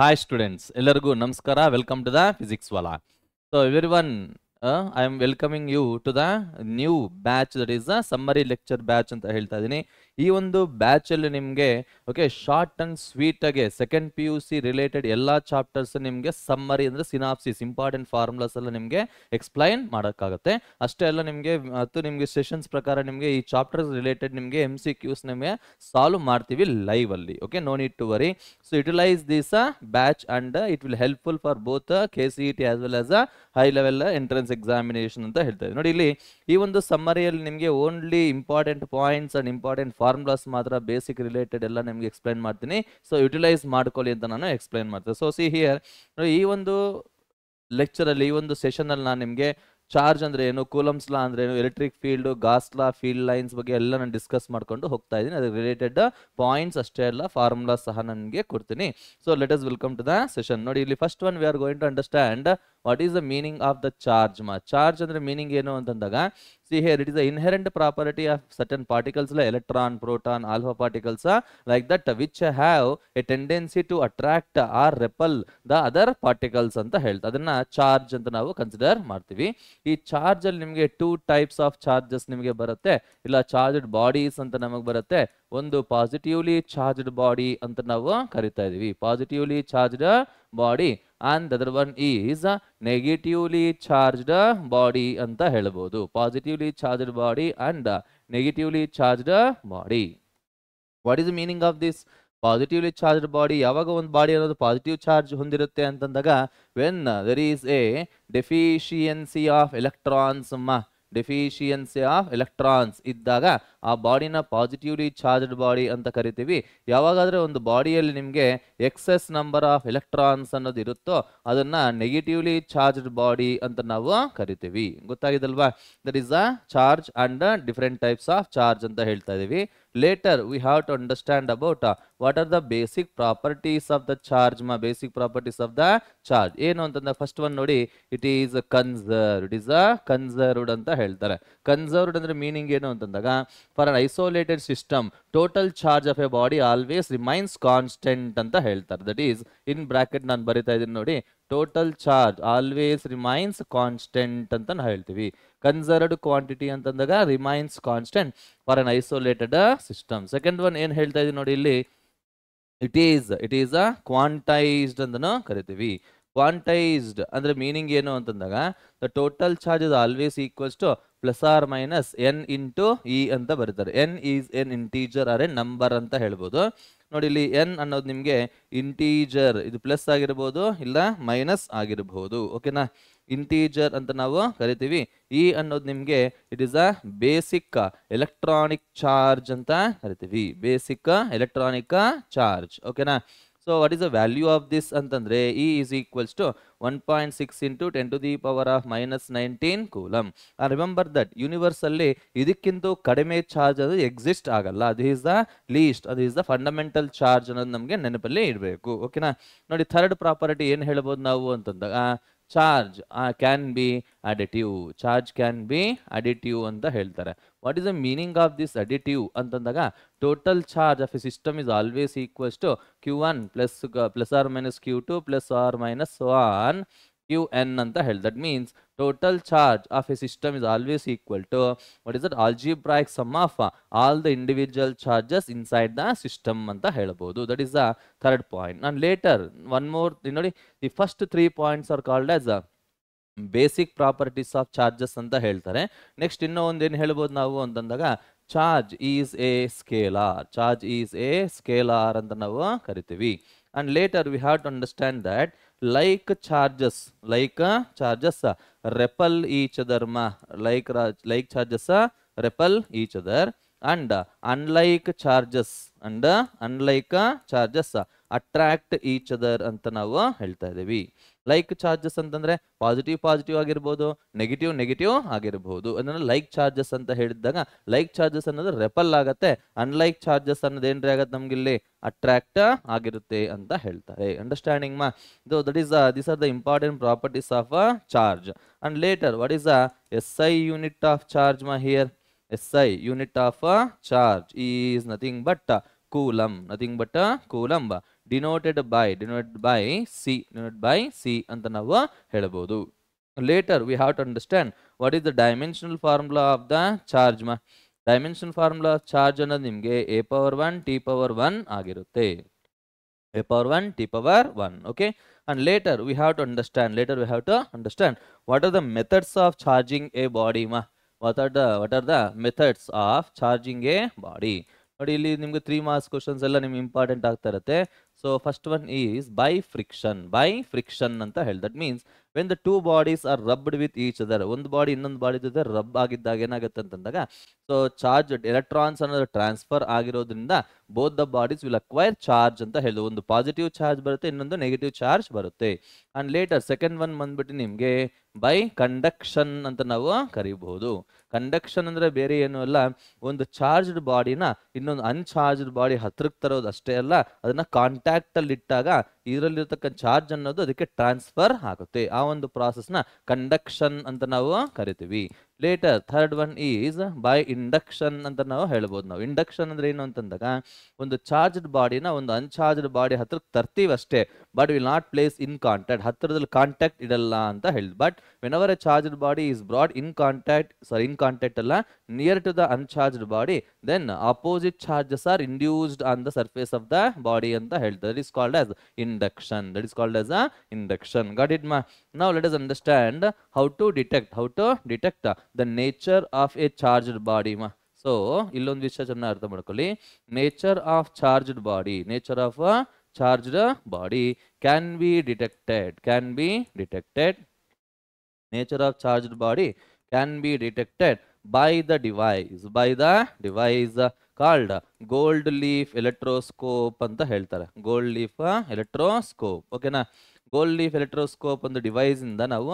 Hi students ಎಲ್ಲರಿಗೂ ನಮಸ್ಕಾರ welcome to the physics wallah so everyone I am welcoming you to the new batch that is the summary lecture batch ಅಂತ ಹೇಳ್ತಾ ಇದ್ದೀನಿ ಈ ಒಂದು ಬ್ಯಾಚಲ್ಲಿ ನಿಮಗೆ ಓಕೆ ಶಾರ್ಟ್ ಅಂಡ್ ಆಗಿ second P U C related ಎಲ್ಲ ಚಾಪ್ಟರ್ಸ್ ನಿಮಗೆ ಸಮ್ಮರಿ ಅಂದರೆ ಸಿನಾಪ್ಸಿಸ್ ಇಂಪಾರ್ಟೆಂಟ್ ಫಾರ್ಮುಲಾಸ್ ಎಲ್ಲ ನಿಮಗೆ ಎಕ್ಸ್ಪ್ಲೈನ್ ಮಾಡೋಕ್ಕಾಗುತ್ತೆ ಅಷ್ಟೇ ಎಲ್ಲ ನಿಮಗೆ ಮತ್ತು ನಿಮಗೆ ಸೆಷನ್ಸ್ ಪ್ರಕಾರ ನಿಮಗೆ ಈ ಚಾಪ್ಟರ್ಸ್ ರಿಲೇಟೆಡ್ ನಿಮಗೆ ಎಮ್ ಸಿ ಕ್ಯೂಸ್ ನಿಮಗೆ ಸಾಲ್ವ್ ಮಾಡ್ತೀವಿ ಲೈವ್ ಅಲ್ಲಿ okay no need to worry so utilise this a batch and it will helpful for both K C E T as well as a high level entrance examination ಅಂತ ಹೇಳ್ತಾ ಇದ್ದೀವಿ ನೋಡಿ ಇಲ್ಲಿ ಈ ಒಂದು ಸಮ್ಮರಿಯಲ್ಲಿ ನಿಮಗೆ only important points and important formulas ಮಾತ್ರ ಬೇಸಿಕ್ ರಿಲೇಟೆಡ್ ಎಲ್ಲ ನಿಮ್ಗೆ ಎಕ್ಸ್ಪ್ಲೈನ್ ಮಾಡ್ತೀನಿ ಸೊ ಯುಟಿಲೈಸ್ ಮಾಡ್ಕೊಳ್ಳಿ ಅಂತ ನಾನು ಎಕ್ಸ್ಪ್ಲೈನ್ ಮಾಡ್ತೀನಿ ಸೊ ಸಿ ಹಿಯರ್ ಈ ಒಂದು ಲೆಕ್ಚರಲ್ಲಿ ಈ ಒಂದು ಸೆಷನಲ್ಲಿ ನಾನು ನಿಮಗೆ ಚಾರ್ಜ್ ಅಂದ್ರೆ ಏನು ಕೂಲಮ್ಸ್ ಲಾ ಅಂದ್ರೆ ಏನು electric field Gauss law field lines ಬಗ್ಗೆ ಎಲ್ಲ ನಾನು ಡಿಸ್ಕಸ್ ಮಾಡ್ಕೊಂಡು ಹೋಗ್ತಾ ಇದ್ದೀನಿ ಅದಕ್ಕೆ ರಿಲೇಟೆಡ್ ಪಾಯಿಂಟ್ಸ್ ಅಷ್ಟೇ ಅಲ್ಲ ಫಾರ್ಮುಲಾ ಸಹ ನನಗೆ ಕೊಡ್ತೀನಿ so let us welcome to the session ನೋಡಿ ಇಲ್ಲಿ first one we are going to understand what is the meaning of the charge ಮಾ ಚಾರ್ಜ್ ಅಂದರೆ ಮೀನಿಂಗ್ ಏನು ಅಂತಂದಾಗ see here it is a inherent property of certain particles electron proton alpha particles like that which have a tendency to attract or repel the other particles ಅಂತ ಹೇಳ್ತಾ ಅದನ್ನ charge ಅಂತ ನಾವು consider ಮಾಡ್ತೀವಿ ಈ ಚಾರ್ಜ್ ಅಲ್ಲಿ ನಿಮಗೆ ಟೂ ಟೈಪ್ಸ್ ಆಫ್ ಚಾರ್ಜಸ್ ನಿಮಗೆ ಬರುತ್ತೆ ಇಲ್ಲ ಚಾರ್ಜ್ಡ್ ಬಾಡೀಸ್ ಅಂತ ನಮಗೆ ಬರುತ್ತೆ ಒಂದು ಪಾಸಿಟಿವ್ಲಿ ಚಾರ್ಜ್ಡ್ ಬಾಡಿ ಅಂತ ನಾವು ಕರಿತಾ ಇದೀವಿ positively charged body and other one is negatively charged body ಅಂತ ಹೇಳ್ಬೋದು positively charged body and negatively charged body what is meaning of this positively charged body ಯಾವಾಗ ಒಂದು ಬಾಡಿ ಅನ್ನೋದು ಪಾಸಿಟಿವ್ ಚಾರ್ಜ್ ಹೊಂದಿರುತ್ತೆ ಅಂತಂದಾಗ when there is a deficiency of electrons ಅಮ್ಮ deficiency of electrons ಇದ್ದಾಗ ಆ ಬಾಡಿನ ಪಾಸಿಟಿವ್ಲಿ ಚಾರ್ಜ್ಡ್ ಬಾಡಿ ಅಂತ ಕರಿತೀವಿ ಯಾವಾಗಾದರೆ ಒಂದು ಬಾಡಿಯಲ್ಲಿ ನಿಮಗೆ ಎಕ್ಸೆಸ್ ನಂಬರ್ ಆಫ್ ಎಲೆಕ್ಟ್ರಾನ್ಸ್ ಅನ್ನೋದು ಇರುತ್ತೋ ಅದನ್ನು ನೆಗೆಟಿವ್ಲಿ ಚಾರ್ಜ್ಡ್ ಬಾಡಿ ಅಂತ ನಾವು ಕರಿತೀವಿ ಗೊತ್ತಾಗಿದಲ್ವಾ that is a charge and different types of charge ಅಂತ ಹೇಳ್ತಾ ಇದ್ದೀವಿ later we have to understand about or the basic properties of the charge the basic properties of the charge ಏನು ಅಂತಂದ್ರೆ first one ನೋಡಿ it is conserved it is a conserved ಅಂತ ಹೇಳ್ತಾರೆ conserved ಅಂದ್ರೆ meaning ಏನು ಅಂತಂದಾಗ for an isolated system total charge of a body always remains constant ಅಂತ ಹೇಳ್ತಾರೆ ದಟ್ ಈಸ್ ಇನ್ ಬ್ರಾಕೆಟ್ ನಾನು ಬರಿತಾ ಇದೀನಿ ನೋಡಿ total charge always remains constant ಅಂತ ನಾವು ಹೇಳ್ತೀವಿ ಕನ್ಸರ್ಡ್ ಕ್ವಾಂಟಿಟಿ ಅಂತಂದಾಗ remains constant for an isolated system second one ಏನು ಹೇಳ್ತಾ ಇದೀವಿ ನೋಡಿ ಇಲ್ಲಿ it is it is a quantized ಅಂತ ಕರಿತೀವಿ ಕ್ವಾಂಟೈಸ್ಡ್ ಅಂದ್ರೆ ಮೀನಿಂಗ್ ಏನು ಅಂತಂದಾಗ the total charge is always equals to plus or minus N into E ಅಂತ ಬರೀತಾರೆ N is an integer or a number ಅಂತ ಹೇಳ್ಬೋದು ನೋಡಿ ಇಲ್ಲಿ ಎನ್ ಅನ್ನೋದು ನಿಮಗೆ ಇಂಟೀಜರ್ ಇದು ಪ್ಲಸ್ ಆಗಿರ್ಬೋದು ಇಲ್ಲ ಮೈನಸ್ ಆಗಿರ್ಬೋದು ಓಕೆನಾ ಇಂಟೀಜರ್ ಅಂತ ನಾವು ಕರಿತೀವಿ ಇ e ಅನ್ನೋದು ನಿಮಗೆ it is a basic electronic charge ಅಂತ ಕರಿತೀವಿ ಬೇಸಿಕ್ ಎಲೆಕ್ಟ್ರಾನಿಕ್ ಚಾರ್ಜ್ ಓಕೆನಾ so what is the value of this ಅಂತಂದರೆ E is equals to one point six into ten to the power of minus nineteen coulomb ಆ remember that universally ಇದಕ್ಕಿಂತ ಕಡಿಮೆ charge ಅದು exist ಆಗಲ್ಲ ಅದು is the least ಅದು is the fundamental charge ಅನ್ನೋದು ನಮಗೆ ನೆನಪಲ್ಲಿ ಇಡಬೇಕು ಓಕೆನಾ ನೋಡಿ ಥರ್ಡ್ ಪ್ರಾಪರ್ಟಿ ಏನು ಹೇಳ್ಬೋದು ನಾವು ಅಂತಂದಾಗ ಚಾರ್ಜ್ ಆ can be additive charge can be additive ಅಂತ ಹೇಳ್ತಾರೆ what is the meaning of this additive ಅಂತಂದಾಗ total charge of a system is always equals to Q one plus plus or minus Q two plus or minus one U N ಅಂತ ಹೇಳಿ that means total charge of a system is always equal to what is that algebraic sum of all the individual charges inside the system ಅಂತ ಹೇಳ್ಬೋದು that is the third point ನಾನು later one more ನೋಡಿ the first three points are called as basic properties of charges ಅಂತ ಹೇಳ್ತಾರೆ next ಇನ್ನೂ ಒಂದು ಏನು ಹೇಳ್ಬೋದು ನಾವು ಅಂತಂದಾಗ charge is a scalar charge is a scalar ಅಂತ ನಾವು ಕರಿತೀವಿ and later we have to understand that like charges like charges repel each ಅದರ್ಮ like like charges repel each other and unlike charges and unlike charges attract each other ಅಂತ ನಾವು ಹೇಳ್ತಾ ಇದ್ದೀವಿ like charges ಅಂತಂದ್ರೆ positive positive ಆಗಿರ್ಬೋದು negative negative ಆಗಿರ್ಬೋದು ಅದನ್ನ like charges ಅಂತ ಹೇಳಿದಾಗ ಲೈಕ್ ಚಾರ್ಜಸ್ ಅನ್ನೋದು ರೆಪಲ್ ಆಗತ್ತೆ ಅನ್ಲೈಕ್ ಚಾರ್ಜಸ್ ಅನ್ನೋದು ಏನ್ರಿ ಆಗತ್ತೆ ನಮ್ಗೆ ಇಲ್ಲಿ ಅಟ್ರಾಕ್ಟ್ ಆಗಿರುತ್ತೆ ಅಂತ ಹೇಳ್ತಾರೆ ಅಂಡರ್ಸ್ಟ್ಯಾಂಡಿಂಗ್ ಮಾ ಇದು that is this are the important properties of a charge and later what is a S I unit of charge ಮಾ here S I unit of charge is nothing but coulomb nothing but coulomb denoted by denoted by C denoted by C ಅಂತ ನಾವು ಹೇಳಬಹುದು later we have to understand what is the dimensional formula of the charge ಮಾ dimension formula of charge ಅನ್ನೋದು ನಿಮಗೆ A power one T power one ಆಗಿರುತ್ತೆ A power one T power one okay and later we have to understand later we have to understand what are the methods of charging a body ಮಾ what are the what are the methods of charging a body ನೋಡಿ ಇಲ್ಲಿ ನಿಮ್ಗೆ three marks questions ಎಲ್ಲ ನಿಮ್ಗೆ important ಆಗ್ತಾ ಇರುತ್ತೆ so first one is by friction by friction ಅಂತ ಹೇಳಿ that means when the two bodies are rubbed with each other ಒಂದು ಬಾಡಿ ಇನ್ನೊಂದು ಬಾಡಿ ಜೊತೆ ರಬ್ ಆಗಿದ್ದಾಗ ಏನಾಗುತ್ತೆ ಅಂತಂದಾಗ ಸೊ ಚಾರ್ಜ್ ಎಲೆಕ್ಟ್ರಾನ್ಸ್ ಅನ್ನೋದು ಟ್ರಾನ್ಸ್ಫರ್ ಆಗಿರೋದ್ರಿಂದ both the bodies will acquire charge ಅಂತ ಹೇಳೋದು ಒಂದು ಪಾಸಿಟಿವ್ ಚಾರ್ಜ್ ಬರುತ್ತೆ ಇನ್ನೊಂದು ನೆಗೆಟಿವ್ ಚಾರ್ಜ್ ಬರುತ್ತೆ ಆ್ಯಂಡ್ ಲೇಟರ್ ಸೆಕೆಂಡ್ ಒನ್ ಬಂದ್ಬಿಟ್ಟು ನಿಮಗೆ ಬೈ ಕಂಡಕ್ಷನ್ ಅಂತ ನಾವು ಕರಿಬಹುದು ಕಂಡಕ್ಷನ್ ಅಂದರೆ ಬೇರೆ ಏನೂ ಅಲ್ಲ ಒಂದು ಚಾರ್ಜ್ಡ್ ಬಾಡಿನ ಇನ್ನೊಂದು ಅನ್ಚಾರ್ಜ್ಡ್ ಬಾಡಿ ಹತ್ರಕ್ಕೆ ತರೋದು ಅಷ್ಟೇ ಅಲ್ಲ ಅದನ್ನು ಕಾಂಟ್ಯಾಕ್ಟಲ್ಲಿ ಇಟ್ಟಾಗ ಇದರಲ್ಲಿರತಕ್ಕಂಥ ಚಾರ್ಜ್ ಅನ್ನೋದು ಅದಕ್ಕೆ ಟ್ರಾನ್ಸ್ಫರ್ ಆಗುತ್ತೆ ಆ ಒಂದು ಪ್ರಾಸೆಸ್ನ ಕಂಡಕ್ಷನ್ ಅಂತ ನಾವು ಕರಿತೀವಿ later third one is by induction ಅಂತ ನಾವು ಹೇಳ್ಬೋದು ನಾವು ಇಂಡಕ್ಷನ್ ಅಂದ್ರೆ ಏನು ಅಂತಂದಾಗ ಒಂದು ಚಾರ್ಜ್ಡ್ ಬಾಡಿನ ಒಂದು ಅನ್ಚಾರ್ಜ್ಡ್ ಬಾಡಿ ಹತ್ರಕ್ಕೆ ತರ್ತೀವಷ್ಟೇ but will not place in contact ಹತ್ತಿರದಲ್ಲಿ ಕಾಂಟ್ಯಾಕ್ಟ್ ಇಡಲ್ಲ ಅಂತ ಹೇಳಿದ್ but when our a charged body is brought in contact sorry in contact ಅಲ್ಲ near to the uncharged body then opposite charges are induced on the surface of the body ಅಂತ ಹೇಳ್ತಾರೆ that is called as induction that is called as a induction got it ಮಾ ನಾವು let us understand how to detect how to detect the nature of a charged body ಮಾ so ಇಲ್ಲೊಂದು ವಿಷಯ ಚೆನ್ನಾಗಿ ಅರ್ಥ ಮಾಡ್ಕೊಳ್ಳಿ nature of charged body nature of charged body can be detected can be detected nature of charged body can be detected by the device by the device called gold leaf electroscope ಅಂತ ಹೇಳ್ತಾರೆ gold leaf electroscope ಓಕೆನಾ gold leaf electroscope ಒಂದು device ಇಂದ ನಾವು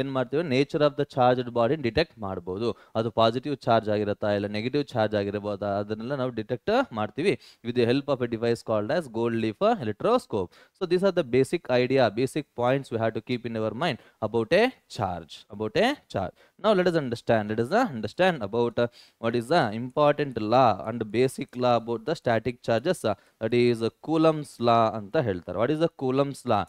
ಏನ್ ಮಾಡ್ತೀವಿ nature of the charged body detect ಮಾಡ್ಬೋದು ಅದು ಪಾಸಿಟಿವ್ ಚಾರ್ಜ್ ಆಗಿರುತ್ತಾ ಇಲ್ಲ ನೆಗೆಟಿವ್ ಚಾರ್ಜ್ ಆಗಿರಬಹುದು ಅದನ್ನೆಲ್ಲ ನಾವು ಡಿಟೆಕ್ಟ್ ಮಾಡ್ತೀವಿ with the help of a device called as gold leaf electroscope so these are the basic idea basic points we have to keep in our mind about a charge about a charge ನಾವು let us understand let us understand about what is the important law and basic law about the static charges that is Coulomb's law ಅಂತ ಹೇಳ್ತಾರೆ what is the Coulomb's law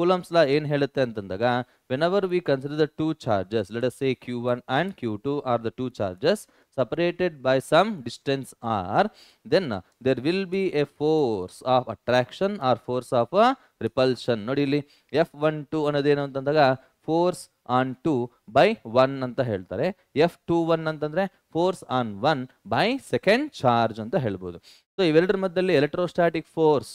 Coulomb's law ಏನು ಹೇಳುತ್ತೆ ಅಂತಂದಾಗ when our we consider the two charges let say Q one and Q two are the two charges separated by some distance R then there will be a force of attraction or force of repulsion ನೋಡಿ ಇಲ್ಲಿ F one two ಅನ್ನೋದೇನು ಅಂತಂದಾಗ force on two by one ಅಂತ ಹೇಳ್ತಾರೆ F two one ಅಂತಂದ್ರೆ force on one by second charge ಅಂತ ಹೇಳ್ಬೋದು so ಇವೆರಡರ ಮಧ್ಯದಲ್ಲಿ ಎಲೆಕ್ಟ್ರೋಸ್ಟಾಟಿಕ್ ಫೋರ್ಸ್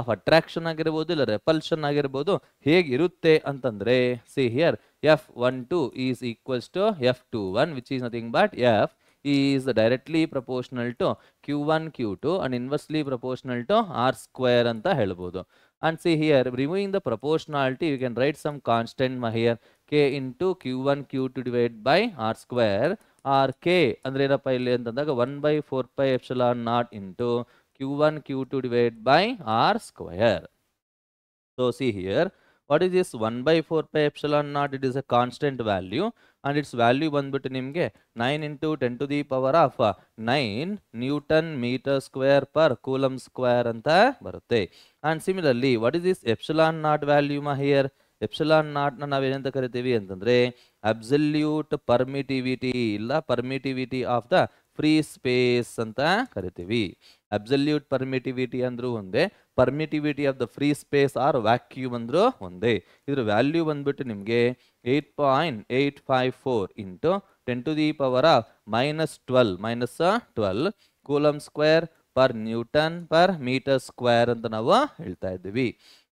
ಆಫ್ ಅಟ್ರಾಕ್ಷನ್ ಆಗಿರ್ಬೋದು ಇಲ್ಲ ರೆಪಲ್ಷನ್ ಆಗಿರ್ಬೋದು ಹೇಗಿರುತ್ತೆ ಅಂತಂದ್ರೆ see here F one two is equals to F two one which is nothing but F is directly proportional to Q one Q two and inversely proportional to R square ಅಂತ ಹೇಳ್ಬೋದು and see here removing the proportionality you can write some constant my here K into Q one Q two divide by R square R K ಅಂದ್ರೆ ಏನಪ್ಪ ಇಲ್ಲಿ ಅಂತಂದಾಗ one by four pi r naught into q1 q2 divided by r square. So see here, what is this 1 by 4 pi epsilon naught? It is a constant value and its value ಬಂದ್ಬಿಟ್ಟು nimge 9 into 10 to the power of 9 Newton meter square per coulomb square ಅಂತ ಬರುತ್ತೆ. And similarly, what is this epsilon naught value ma here? Epsilon ನಾಟ್ನ ನಾವೇನಂತ ಕರಿತೀವಿ ಅಂತಂದ್ರೆ absolute permittivity ಇಲ್ಲ permittivity of the free space ಅಂತ ಕರಿತೀವಿ ಅಬ್ಸಲ್ಯೂಟ್ ಪರ್ಮಿಟಿವಿಟಿ ಅಂದ್ರೂ ಒಂದೇ permittivity of the free space or vacuum ಅಂದ್ರೂ ಒಂದೇ ಇದ್ರ ವ್ಯಾಲ್ಯೂ ಬಂದ್ಬಿಟ್ಟು ನಿಮಗೆ eight point eight five four into ten to the power of minus twelve minus twelve coulomb square per newton per metre square ಅಂತ ನಾವು ಹೇಳ್ತಾ ಇದ್ದೀವಿ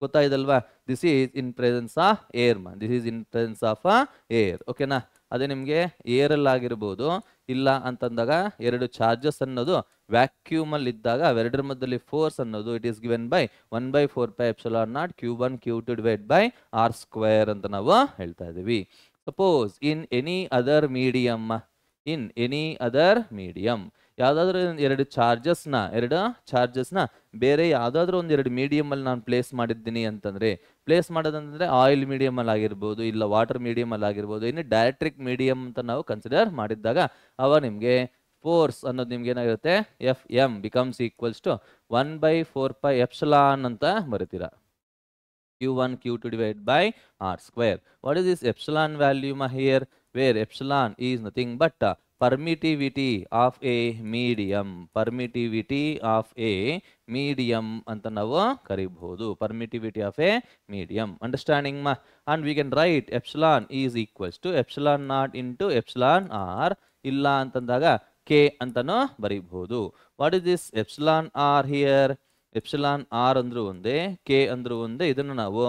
ಗೊತ್ತಾಯ್ತಲ್ವಾ this is in presence of air Mann this is in presence of air ಓಕೆನಾ ಅದು ನಿಮಗೆ aerial ಆಗಿರ್ಬೋದು ಇಲ್ಲ ಅಂತಂದಾಗ ಎರಡು ಚಾರ್ಜಸ್ ಅನ್ನೋದು ವ್ಯಾಕ್ಯೂಮ್ ಅಲ್ಲಿ ಇದ್ದಾಗ ಅವೆರಡರ ಮಧ್ಯದಲ್ಲಿ ಫೋರ್ಸ್ ಅನ್ನೋದು it is given by one by four pi epsilon naught Q one Q two divide by R square ಅಂತ ನಾವು ಹೇಳ್ತಾ ಇದೀವಿ suppose in any other medium in any other medium ಯಾವುದಾದ್ರೂ ಎರಡು ಚಾರ್ಜಸ್ನ ಎರಡು ಚಾರ್ಜಸ್ನ ಬೇರೆ ಯಾವುದಾದ್ರೂ ಎರಡು ಮೀಡಿಯಮಲ್ಲಿ ನಾನು ಪ್ಲೇಸ್ ಮಾಡಿದ್ದೀನಿ ಅಂತಂದರೆ ಪ್ಲೇಸ್ ಮಾಡೋದಂದರೆ ಆಯಿಲ್ ಮೀಡಿಯಮಲ್ಲಿ ಆಗಿರ್ಬೋದು ಇಲ್ಲ ವಾಟರ್ ಮೀಡಿಯಮಲ್ಲಿ ಆಗಿರ್ಬೋದು ಇನ್ನು ಡೈರೆಕ್ಟ್ರಿಕ್ ಮೀಡಿಯಮ್ ಅಂತ ನಾವು ಕನ್ಸಿಡರ್ ಮಾಡಿದ್ದಾಗ ಅವ ನಿಮಗೆ ಫೋರ್ಸ್ ಅನ್ನೋದು ನಿಮ್ಗೆ ಏನಾಗಿರುತ್ತೆ F M becomes equals to one by four pi epsilon ಅಂತ ಬರಿತೀರಾ Q one Q two divide by R square what is this epsilon ಮ here where epsilon is nothing but permittivity of a medium permittivity of a medium ಅಂತ ನಾವು ಕರಿಬಹುದು permittivity of a medium understanding ಮ and we can write epsilon is equals to epsilon naught into R ಇಲ್ಲ ಅಂತಂದಾಗ K ಅಂತನೂ ಬರೀಬಹುದು what is this epsilon R here epsilon R ಅಂದ್ರೂ ಒಂದೇ K ಅಂದ್ರೂ ಒಂದೇ ಇದನ್ನು ನಾವು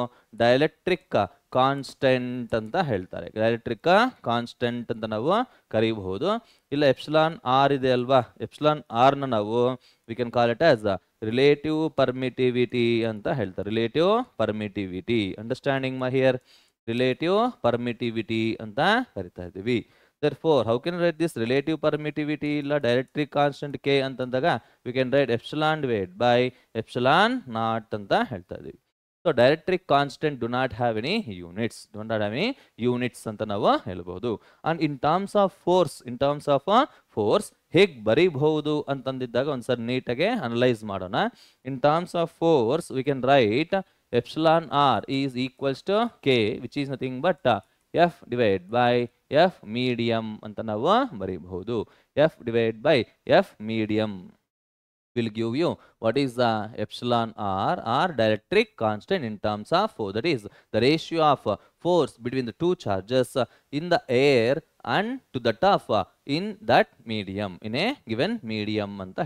ಡೈಲೆಕ್ಟ್ರಿಕ್ ಕಾನ್ಸ್ಟೆಂಟ್ ಅಂತ ಹೇಳ್ತಾರೆ ಡೈಲೆಕ್ಟ್ರಿಕ್ ಕಾನ್ಸ್ಟೆಂಟ್ ಅಂತ ನಾವು ಕರೀಬಹುದು ಇಲ್ಲ ಎಪ್ಸಿಲಾನ್ ಆರ್ ಇದೆ ಅಲ್ವಾ ಎಪ್ಸಿಲಾನ್ ಆರ್ನ ನಾವು we can call it as relative permittivity ಅಂತ ಹೇಳ್ತಾರೆ relative permittivity understanding my here relative permittivity ಅಂತ ಕರಿತಾ ಇದ್ದೀವಿ therefore for how can write this relative permittivity ಇಲ್ಲ ಡೈರೆಕ್ಟ್ರಿ ಕಾನ್ಸ್ಟೆಂಟ್ ಕೆ ಅಂತಂದಾಗ we can write epsilon weight by epsilon naught ಅಂತ ಹೇಳ್ತಾ ಇದೀವಿ so dielectric constant do not have any units do not have any units ಅಂತ ನಾವು ಹೇಳ್ಬೋದು and in terms of force in terms of force ಹೇಗೆ ಬರೀಬಹುದು ಅಂತಂದಿದ್ದಾಗ ಒಂದ್ಸರಿ ನೀಟಾಗಿ ಅನಲೈಸ್ ಮಾಡೋಣ in terms of force we can write epsilon r is equals to K which is nothing but F divide by F medium ಅಂತ ನಾವು ಬರೀಬಹುದು F divide by F medium will give you what is the epsilon r r dielectric constant in terms of that is the ratio of force between the two charges in the air and to of in that medium in a given medium ಅಂತ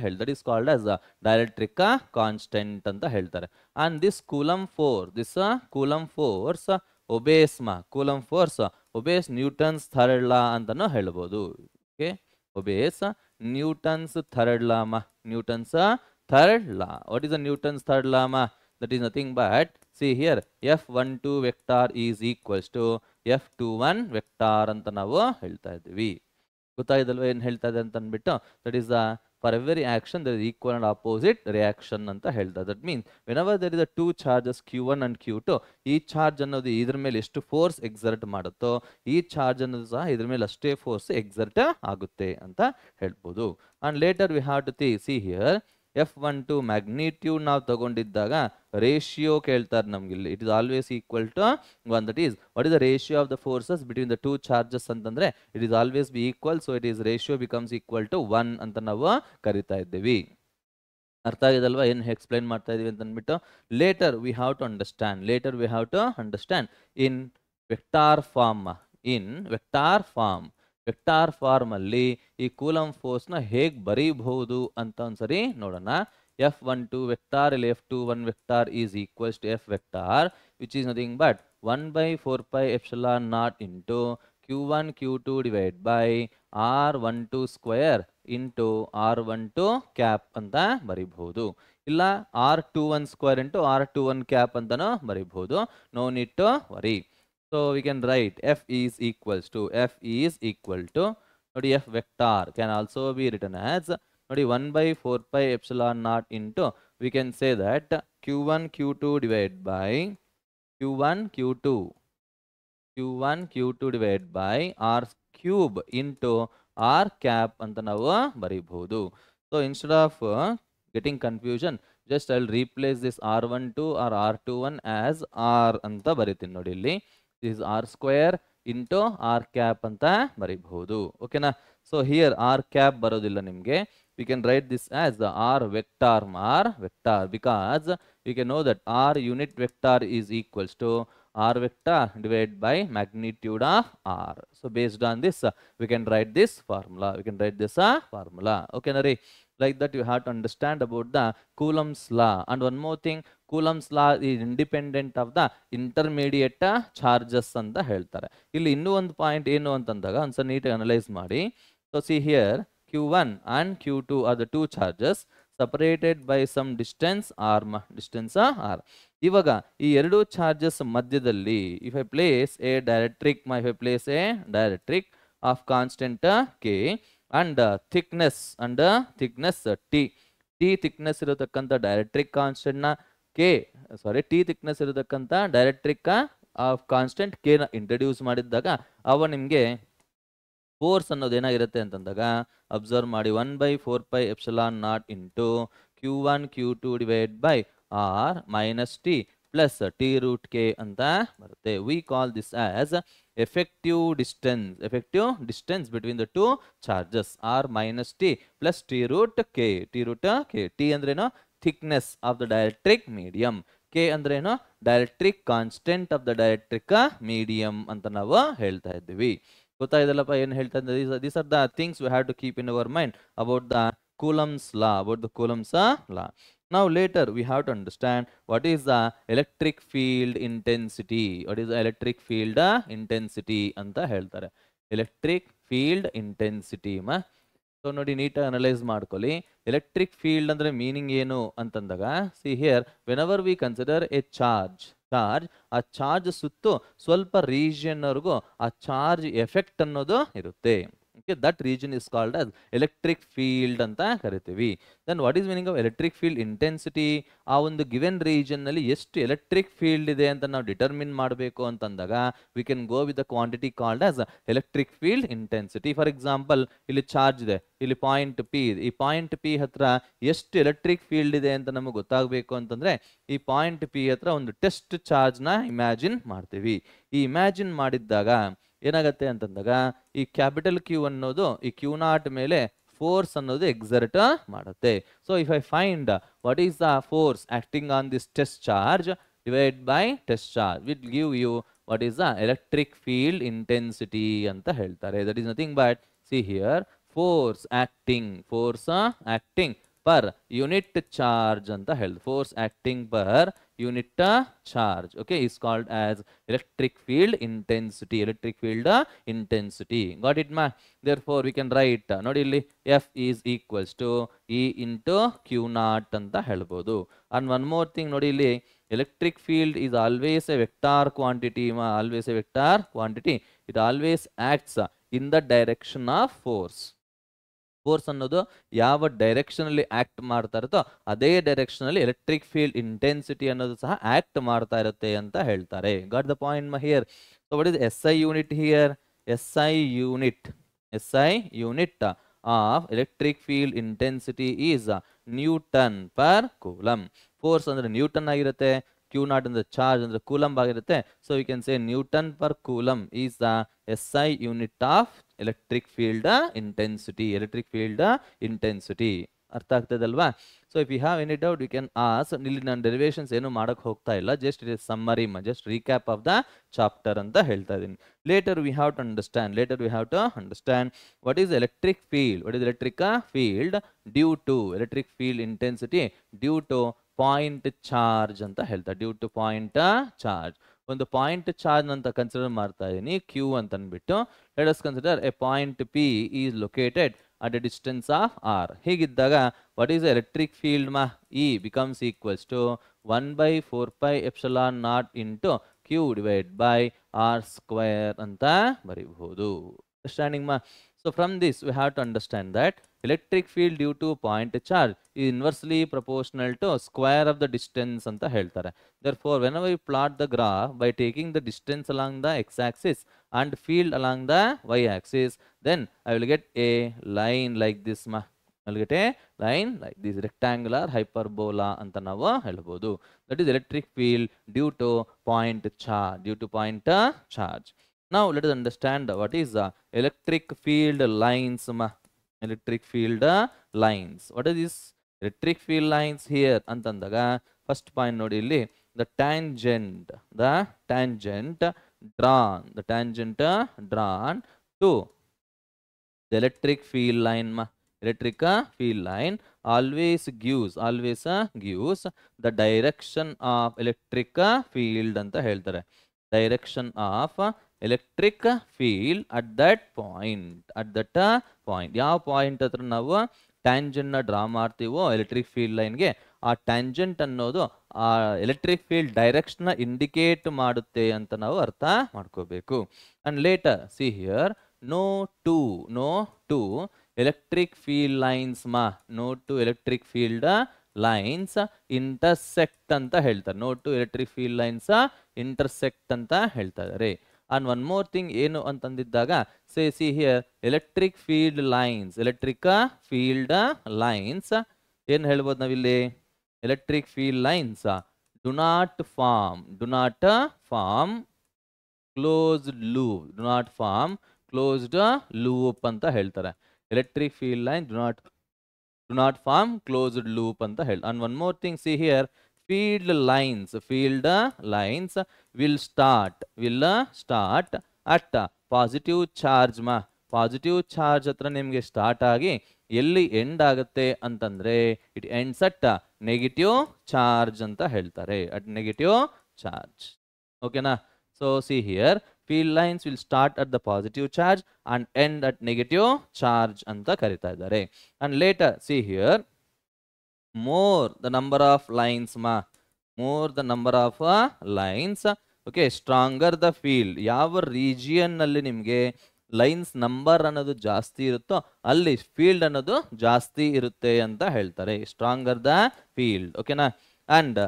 called as a dielectric constant ಅಂತ ಹೇಳ್ತಾರೆ and this Coulomb force this Coulomb force ಒಬೇಸ್ಮ Coulomb force obeys Newton's third law ಅಂತನೂ ಹೇಳ್ಬೋದು okay obeys Newton's third ಲಾಮ Newton's third law what is a Newton's third ಲಾಮ that is nothing but see here F one two vector is equals to F two one vector ಅಂತ ನಾವು ಹೇಳ್ತಾ ಇದ್ದೀವಿ ಗೊತ್ತಾಗಿದಲ್ವ ಏನು ಹೇಳ್ತಾ ಇದೆ ಅಂತ ಅಂದ್ಬಿಟ್ಟು that is the for every action there equal equal opposite reaction reaction ಅಂತ ಹೇಳ್ತಾರೆ that means whenever there is a two charges Q one and Q two ಈ ಚಾರ್ಜ್ ಅನ್ನೋದು ಇದ್ರ ಮೇಲೆ ಎಷ್ಟು ಫೋರ್ಸ್ ಎಕ್ಸರ್ಟ್ ಮಾಡುತ್ತೋ ಈ ಚಾರ್ಜ್ ಅನ್ನೋದು ಸಹ ಇದ್ರ ಮೇಲೆ ಅಷ್ಟೇ ಫೋರ್ಸ್ ಎಕ್ಸರ್ಟ್ ಆಗುತ್ತೆ ಅಂತ ಹೇಳ್ಬೋದು and later we have to see here F one two magnitude ನಾವು ತಗೊಂಡಿದ್ದಾಗ ರೇಷಿಯೋ ಕೇಳ್ತಾರೆ ನಮ್ಗೆ ಇಲ್ಲಿ it is always equal to one that is what is the ratio of the forces between the two charges ಅಂತಂದ್ರೆ it is always be equal so it is ratio becomes equal to one ಅಂತ ನಾವು ಕರಿತಾ ಇದ್ದೀವಿ ಅರ್ಥ ಆಗಿದಲ್ವಾ ಏನು explain ಮಾಡ್ತಾ ಇದೀವಿ ಅಂತ later we have to understand later we have to understand in vector form in vector form vector ಫಾರ್ಮಲ್ಲಿ ಈ ಕೂಲಮ್ ಫೋರ್ಸ್ನ ಹೇಗೆ ಬರೀಬಹುದು ಅಂತ ಒಂದ್ಸರಿ ನೋಡೋಣ ಎಫ್ ಒನ್ ಟು ವೆಕ್ಟಾರ್ ಇಲ್ಲಿ F two one vector is equals to F vector which is nothing but one by four pi epsilon naught into Q one Q two divide by r one two square into r one two cap ಅಂತ ಬರೀಬಹುದು ಇಲ್ಲ r two one square into r two one cap ಅಂತಲೂ ಬರೀಬಹುದು no need to worry So we can write f is equals to f is equal to not f vector can also be written as not 1 by 4 pi epsilon not into we can say that q1 q2 divided by q1 q2 q1 q2 divided by r cube into r cap ಅಂತ ನಾವು ಬರೀಬಹುದು so instead of uh, getting confusion just i'll replace this r12 or r21 as r ಅಂತ ಬರೀತೀನಿ ನೋಡಿ ಇಲ್ಲಿ is r square into r cap ಅಂತ ಬರಿಬಹುದು ಓಕೆನಾ so here r cap ಬರೋದಿಲ್ಲ ನಿಮಗೆ we can write this as the r vector r vector because we can know that r unit vector is equals to r vector divided by magnitude of r so based on this we can write this formula we can write this formula okay nari Like that, you have to understand about the Coulomb's law. And one more thing, Coulomb's law is independent of the intermediate charges ಅಂತ ಹೇಳ್ತಾರೆ ಇಲ್ಲಿ ಇನ್ನೂ ಒಂದು point ಏನು ಅಂತಂದಾಗ ಒಂದ್ಸಲ ನೀಟಾಗಿ analyse ಮಾಡಿ so see here Q one and Q two are the two charges separated by some distance r ಮ ಡಿಸ್ಟೆನ್ಸ್ ಆರ್ ಇವಾಗ ಈ ಎರಡು ಚಾರ್ಜಸ್ ಮಧ್ಯದಲ್ಲಿ if I place a dielectric my if I place a dielectric of constant K and thickness and thickness T T thickness ಇರತಕ್ಕಂಥ dielectric ಕಾನ್ಸ್ಟೆಂಟ್ನ K sorry T thickness ಇರತಕ್ಕಂಥ dielectric of constant ನ introduce ಮಾಡಿದ್ದಾಗ ಅವ ನಿಮಗೆ force ಅನ್ನೋದು ಏನಾಗಿರುತ್ತೆ ಅಂತಂದಾಗ ಅಬ್ಸರ್ವ್ ಮಾಡಿ one by four pi epsilon naught into Q one Q two divide by r minus T plus T root K ಅಂತ ಬರುತ್ತೆ we call this as effective distance effective distance between the two charges r minus t plus t root k t root k t ಅಂದ್ರೇನು thickness of the dielectric medium K ಅಂದ್ರೇನು dielectric constant of the dielectric medium ಅಂತ ನಾವು ಹೇಳ್ತಾ ಇದ್ದೀವಿ ಗೊತ್ತಾಯ್ತಲ್ಲಪ್ಪ ಏನು ಹೇಳ್ತಾ ಇದ್ದೀವಿ these are the things we have to keep in our mind about the Coulomb's law about the Coulomb's law Now later we have to understand what is the electric field intensity. What is the electric field intensity? And the health electric field intensity. Ma. So nodi need to analyze more markoli. Electric field under meaning yenu antandaga. See here, whenever we consider a charge, charge, a charge sutto, swalpa region or go, a charge effect anodo irute. Okay that region is called as electric field ಅಂತ ಕರಿತೀವಿ then what is meaning of electric field intensity ಆ ಒಂದು given ರೀಜನ್ನಲ್ಲಿ ಎಷ್ಟು electric field ಇದೆ ಅಂತ ನಾವು determine ಮಾಡಬೇಕು ಅಂತಂದಾಗ we can go with the quantity called as electric field intensity for example ಇಲ್ಲಿ ಚಾರ್ಜ್ ಇದೆ ಇಲ್ಲಿ ಪಾಯಿಂಟ್ ಪಿ ಇದೆ ಈ ಪಾಯಿಂಟ್ ಪಿ ಹತ್ರ ಎಷ್ಟು ಎಲೆಕ್ಟ್ರಿಕ್ ಫೀಲ್ಡ್ ಇದೆ ಅಂತ ನಮಗೆ ಗೊತ್ತಾಗಬೇಕು ಅಂತಂದ್ರೆ ಈ ಪಾಯಿಂಟ್ ಪಿ ಹತ್ರ ಒಂದು ಟೆಸ್ಟ್ ಚಾರ್ಜ್ನ ಇಮ್ಯಾಜಿನ್ ಮಾಡ್ತೀವಿ ಈ ಇಮ್ಯಾಜಿನ್ ಮಾಡಿದ್ದಾಗ ಏನಾಗುತ್ತೆ ಅಂತಂದಾಗ ಈ ಕ್ಯಾಪಿಟಲ್ ಕ್ಯೂ ಅನ್ನೋದು ಈ ಕ್ಯೂ ನಾಟ್ ಮೇಲೆ ಫೋರ್ಸ್ ಅನ್ನೋದು ಎಕ್ಸರ್ಟ್ ಮಾಡುತ್ತೆ so if I find what is the force acting on this test charge divide by test charge will give you what is the electric field intensity ಅಂತ ಹೇಳ್ತಾರೆ that is nothing but see here force acting force acting per unit charge ಅಂತ ಹೇಳ್ದು force acting per unit charge okay is called as electric field intensity electric field intensity got it ma therefore we can write ನೋಡಿ only f is equals to e into q naught ಅಂತ and one more thing not only electric field is always a vector quantity ma always a vector quantity it always acts in the direction of force force ಅನ್ನೋದು ಯಾವ ಡೈರೆಕ್ಷನಲ್ಲಿ act ಮಾಡ್ತಾ ಇರುತ್ತೋ ಅದೇ ಡೈರೆಕ್ಷನಲ್ಲಿ electric field intensity ಅನ್ನೋದು ಸಹ act ಮಾಡ್ತಾ ಇರುತ್ತೆ ಅಂತ ಹೇಳ್ತಾರೆ got the point my here so what is S I unit here S I unit S I unit of electric field intensity is newton per coulomb force ಅಂದ್ರೆ newton ಆಗಿರುತ್ತೆ Q naught ಅಂದ್ರೆ charge ಅಂದ್ರೆ coulomb ಆಗಿರುತ್ತೆ so you can say newton per coulomb is the S I unit of electric field intensity electric field intensity ಅರ್ಥ ಆಗ್ತದಲ್ವಾ so if you have any doubt you can as ಇಲ್ಲಿ ನಾನು derivations ಏನು ಮಾಡಕ್ಕೆ ಹೋಗ್ತಾ ಇಲ್ಲ just it is summary just recap of the chapter ಅಂತ ಹೇಳ್ತಾ ಇದ್ದೀನಿ later we have to understand later we have to understand what is electric field what is electric field due to electric field intensity due to point charge ಅಂತ ಹೇಳ್ತಾರೆ due to point charge ಒಂದು point charge ಅಂತ consider ಮಾಡ್ತಾ ಇದ್ದೀನಿ Q ಅಂತ ಅಂದ್ಬಿಟ್ಟು let consider a point P is located at a distance of r ಹೀಗಿದ್ದಾಗ what is electric field ಮಾ E becomes equals to one by four pi r naught into Q divide by R square ಅಂತ ಬರೀಬಹುದು understanding ಮಾ so from this we have to understand that electric field due to point charge is inversely proportional to square of the distance on the health. Therefore, whenever we plot the graph by taking the distance along the x-axis and field along the y-axis, then I will get a line like this. I will get a line like this rectangular hyperbola and that is electric field due to point charge, due to point charge. Now, let us understand what is uh, electric field lines. Ma. Electric field lines what this electric field lines here ಅಂತ ಅಂದಾಗ first point ನೋಡಿ ಇಲ್ಲಿ the tangent the tangent drawn the tangent drawn to the electric field line electric field line always gives always gives the direction of electric field ಅಂತ ಹೇಳ್ತಾರೆ direction of electric field at that point at that point ಯಾವ point ಹತ್ರ ನಾವು ಟ್ಯಾಂಜೆಂಟ್ನ draw ಮಾಡ್ತೀವೋ electric field ಲೈನ್ಗೆ ಆ tangent ಅನ್ನೋದು ಆ ಎಲೆಕ್ಟ್ರಿಕ್ ಫೀಲ್ಡ್ ಡೈರೆಕ್ಷನ್ನ ಇಂಡಿಕೇಟ್ ಮಾಡುತ್ತೆ ಅಂತ ನಾವು ಅರ್ಥ ಮಾಡ್ಕೋಬೇಕು and later see here no two no two electric field lines ಮಾ no two electric field lines intersect ಅಂತ ಹೇಳ್ತಾರೆ no two electric field lines intersect ಅಂತ ಹೇಳ್ತಾ ಇದ್ದಾರೆ ಅಂಡ್ ಒನ್ ಮೋರ್ ಥಿಂಗ್ ಏನು ಅಂತಂದಿದ್ದಾಗ say see here electric field lines electric field lines ಏನು ಹೇಳ್ಬೋದು ನಾವಿಲ್ಲಿ electric field lines do not form do not form closed loop do not form closed loop ಅಂತ ಹೇಳ್ತಾರೆ electric field line do not do not form closed loop ಅಂತ ಹೇಳಿ and one more thing see here field lines field lines will start will start at positive charge ಮಾ positive charge ಹತ್ರ ನಿಮಗೆ start ಆಗಿ ಎಲ್ಲಿ end ಆಗುತ್ತೆ ಅಂತಂದ್ರೆ it ends at negative charge ಅಂತ ಹೇಳ್ತಾರೆ ಅಟ್ ನೆಗೆಟಿವ್ ಚಾರ್ಜ್ ಓಕೆನಾ so see here field lines will start at the positive charge and end at negative charge ಅಂತ ಕರಿತಾ ಇದ್ದಾರೆ and litre see here more the number of lines ma more the number of uh, okay stronger the field ಯಾವ ರೀಜಿಯನ್ನಲ್ಲಿ ನಿಮಗೆ lines number ಅನ್ನೋದು ಜಾಸ್ತಿ ಇರುತ್ತೋ ಅಲ್ಲಿ ಫೀಲ್ಡ್ ಅನ್ನೋದು ಜಾಸ್ತಿ ಇರುತ್ತೆ ಅಂತ ಹೇಳ್ತಾರೆ ಸ್ಟ್ರಾಂಗರ್ ದ ಫೀಲ್ಡ್ ಓಕೆನಾ and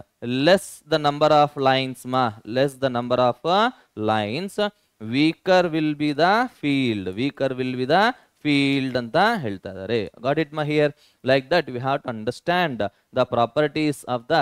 less the number of lines ಮಾ less the number of lines weaker will be the field weaker will be the field ಅಂತ ಹೇಳ್ತಾ ಇದ್ದಾರೆ got it my here like that we have to understand the properties of the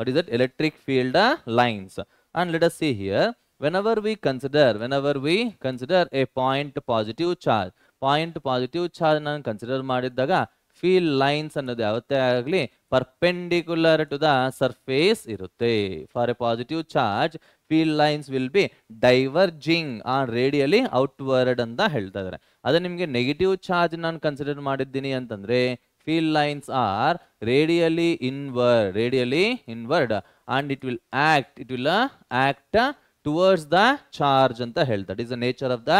what is that electric field lines and let us see here whenever we consider whenever we consider a point positive charge point positive charge ನಾನು consider ಮಾಡಿದಾಗ field lines ಅನ್ನೋದು ಯಾವತ್ತೇ ಆಗಲಿ perpendicular to the surface ಇರುತ್ತೆ for a positive charge field lines will be diverging on radially outward ಅಂತ ಹೇಳ್ತಾ ಇದ್ದಾರೆ ಅದೇ ನಿಮಗೆ ನೆಗೆಟಿವ್ ಚಾರ್ಜ್ ನಾನು ಕನ್ಸಿಡರ್ ಮಾಡಿದ್ದೀನಿ ಅಂತಂದ್ರೆ field lines are radially inward radially inward and it will act it will act towards the charge ಅಂತ ಹೇಳ್ತಾರೆ is the nature of the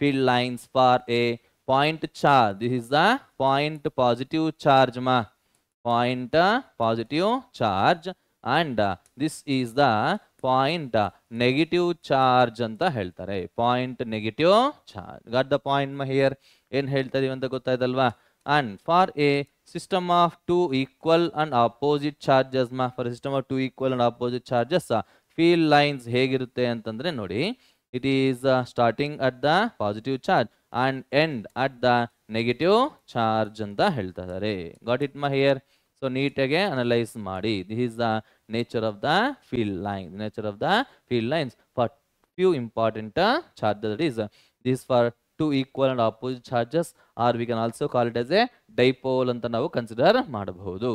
field lines for a point charge this is the point positive charge ಮಾ point positive charge and this is the point negative charge ಅಂತ ಹೇಳ್ತಾರೆ point negative charge got the point ಮ here ಏನ್ ಹೇಳ್ತಾ ಇದೀವಿ ಅಂತ ಗೊತ್ತಾಯ್ತಲ್ವಾ and for a system of two equal and opposite charges ಮಾ for system of two equal and opposite charges field lines ಹೇಗಿರುತ್ತೆ ಅಂತಂದ್ರೆ ನೋಡಿ it is starting at the positive charge and end at the negative charge ಅಂತ ಹೇಳ್ತಾ ಇದ್ದಾರೆ got it ಮಾ here so ನೀಟಾಗೆ analyse ಮಾಡಿ this is the nature of the field line nature of the field lines for few important charger two equal and opposite charges or we can also call it as a dipole ಅಂತ ನಾವು consider ಮಾಡಬಹುದು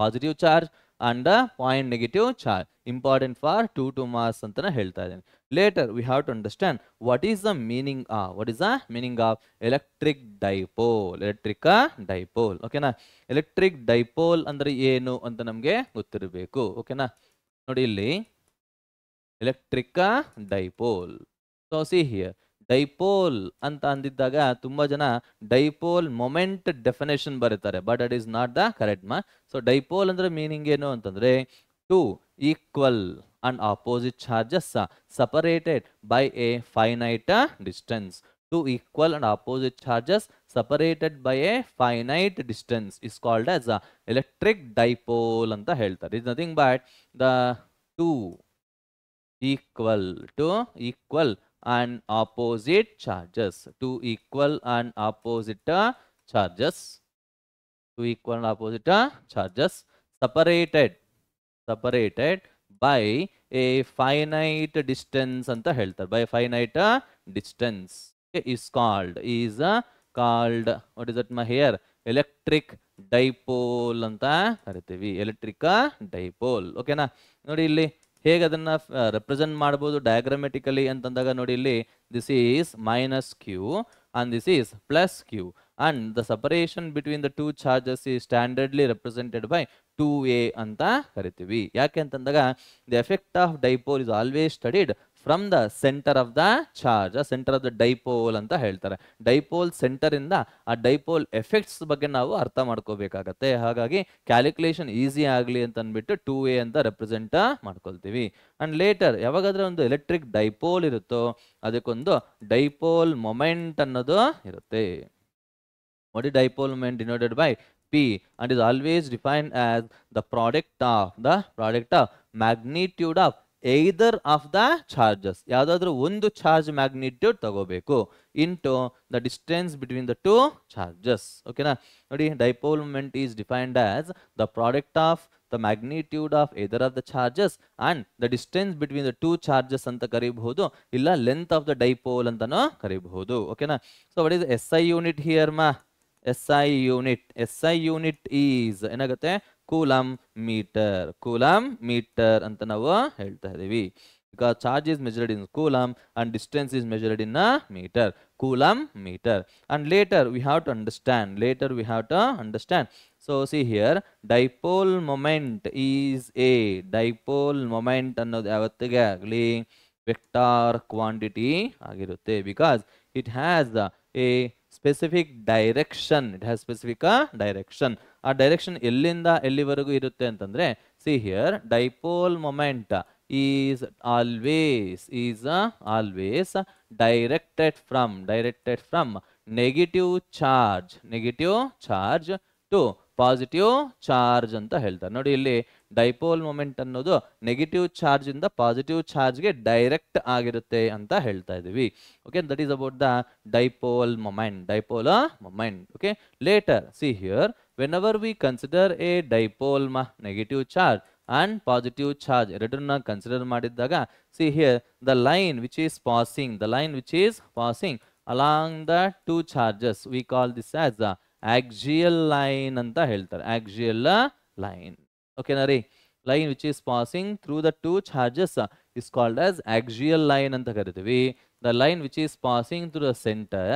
positive charge and point negative charge important for two to mass ಅಂತ ಹೇಳ್ತಾ ಇದ್ದೀನಿ later we have to understand what is the meaning ಆ what is the meaning of electric dipole electric dipole ಓಕೆನಾ electric dipole ಅಂದರೆ ಏನು ಅಂತ ನಮಗೆ ಗೊತ್ತಿರಬೇಕು ಓಕೆನಾ ನೋಡಿ ಇಲ್ಲಿ electric dipole so see here dipole ಅಂತ ಅಂದಿದ್ದಾಗ ತುಂಬಾ ಜನ ಡೈಪೋಲ್ ಮೊಮೆಂಟ್ ಡೆಫಿನೇಷನ್ ಬರೀತಾರೆ but it is not the correct ಮಾ ಸೊ ಡೈಪೋಲ್ ಅಂದ್ರೆ ಮೀನಿಂಗ್ ಏನು ಅಂತಂದ್ರೆ two equal and opposite charges separated by a finite distance two equal and opposite charges separated by a finite distance is called as a electric dipole ಅಂತ ಹೇಳ್ತಾರೆ is nothing but the two equal two equal and opposite charges. Two equal and opposite charges. Two equal and opposite charges separated. Separated by a finite distance anta ಹೇಳ್ತಾರೆ by finite distance okay, is called is called what is that my here electric dipole ಅಂತ ಕರಿತೀವಿ electric dipole ಓಕೆನಾ ನೋಡಿ ಇಲ್ಲಿ ಹೇಗೆ ಅದನ್ನು represent ಮಾಡ್ಬೋದು diagrammatically ಅಂತಂದಾಗ ನೋಡಿ ಇಲ್ಲಿ this is minus q and this is plus q and the separation between the two charges is standardly represented by two a ಅಂತ ಕರಿತೀವಿ ಯಾಕೆ ಅಂತಂದಾಗ the effect of dipole is always studied from the centre of the charge centre of the dipole ಅಂತ ಹೇಳ್ತಾರೆ dipole centre ಇಂದ ಆ dipole effects ಬಗ್ಗೆ ನಾವು ಅರ್ಥ ಮಾಡ್ಕೋಬೇಕಾಗತ್ತೆ ಹಾಗಾಗಿ ಕ್ಯಾಲ್ಕುಲೇಷನ್ ಈಸಿ ಆಗಲಿ ಅಂತ ಅಂದ್ಬಿಟ್ಟು ಟೂ ಎ ಅಂತ ರೆಪ್ರೆಸೆಂಟ್ ಮಾಡ್ಕೊಳ್ತೀವಿ ಅಂಡ್ ಲೇಟರ್ ಯಾವಾಗಾದ್ರೆ ಒಂದು ಎಲೆಕ್ಟ್ರಿಕ್ ಡೈಪೋಲ್ ಇರುತ್ತೋ ಅದಕ್ಕೊಂದು ಡೈಪೋಲ್ ಮೊಮೆಂಟ್ ಅನ್ನೋದು ಇರುತ್ತೆ ನೋಡಿ dipole moment denoted by p P is always define defined the the of the the product of magnitude either of the charges ಯಾವುದಾದ್ರೂ ಒಂದು ಚಾರ್ಜ್ ಮ್ಯಾಗ್ನಿಟ್ಯೂಡ್ ತಗೋಬೇಕು into the distance between the two charges ಓಕೆನಾ ನೋಡಿ dipole moment is defined as the product of the magnitude of either of the charges and the distance between the two charges ಅಂತ ಕರೀಬಹುದು ಇಲ್ಲ length of the dipole ಅಂತಾನು ಕರೀಬಹುದು ಓಕೆನಾ so what is S I unit here ಮಾ S I unit S I unit is ಏನಾಗುತ್ತೆ coulomb metre coulomb metre ಅಂತ ನಾವು ಹೇಳ್ತಾ ಇದ್ದೀವಿ because charge is measured in coulomb and distance is measured in a metre coulomb metre and later we have to understand later we have to understand so see here dipole moment is a dipole moment ಅನ್ನೋದು ಯಾವತ್ತಿಗೆ ಆಗಲಿ vector quantity ಆಗಿರುತ್ತೆ because it has a specific direction it has specific direction ಆ direction ಎಲ್ಲಿಂದ ಎಲ್ಲಿವರೆಗೂ ಇರುತ್ತೆ ಅಂತಂದ್ರೆ see here dipole moment is always is always directed from directed from negative charge negative charge to positive charge ಅಂತ ಹೇಳ್ತಾರೆ ನೋಡಿ ಇಲ್ಲಿ ಡೈಪೋಲ್ ಮೊಮೆಂಟ್ ಅನ್ನೋದು ನೆಗೆಟಿವ್ ಚಾರ್ಜ್ ಇಂದ ಪಾಸಿಟಿವ್ ಚಾರ್ಜ್ಗೆ ಡೈರೆಕ್ಟ್ ಆಗಿರುತ್ತೆ ಅಂತ ಹೇಳ್ತಾ ಇದೀವಿ okay that is about the dipole moment dipole moment okay later see here whenever we consider a dipole ಮ negative charge and positive charge ಎರಡನ್ನ ಕನ್ಸಿಡರ್ ಮಾಡಿದಾಗ see here the line which is passing the line which is passing along the two charges we call this as the axial line ಅಂತ ಹೇಳ್ತಾರೆ axial line ಓಕೆನಾ ರೀ line which is passing through the two charges is called as axial line ಅಂತ ಕರಿತೀವಿ the line which is passing through the center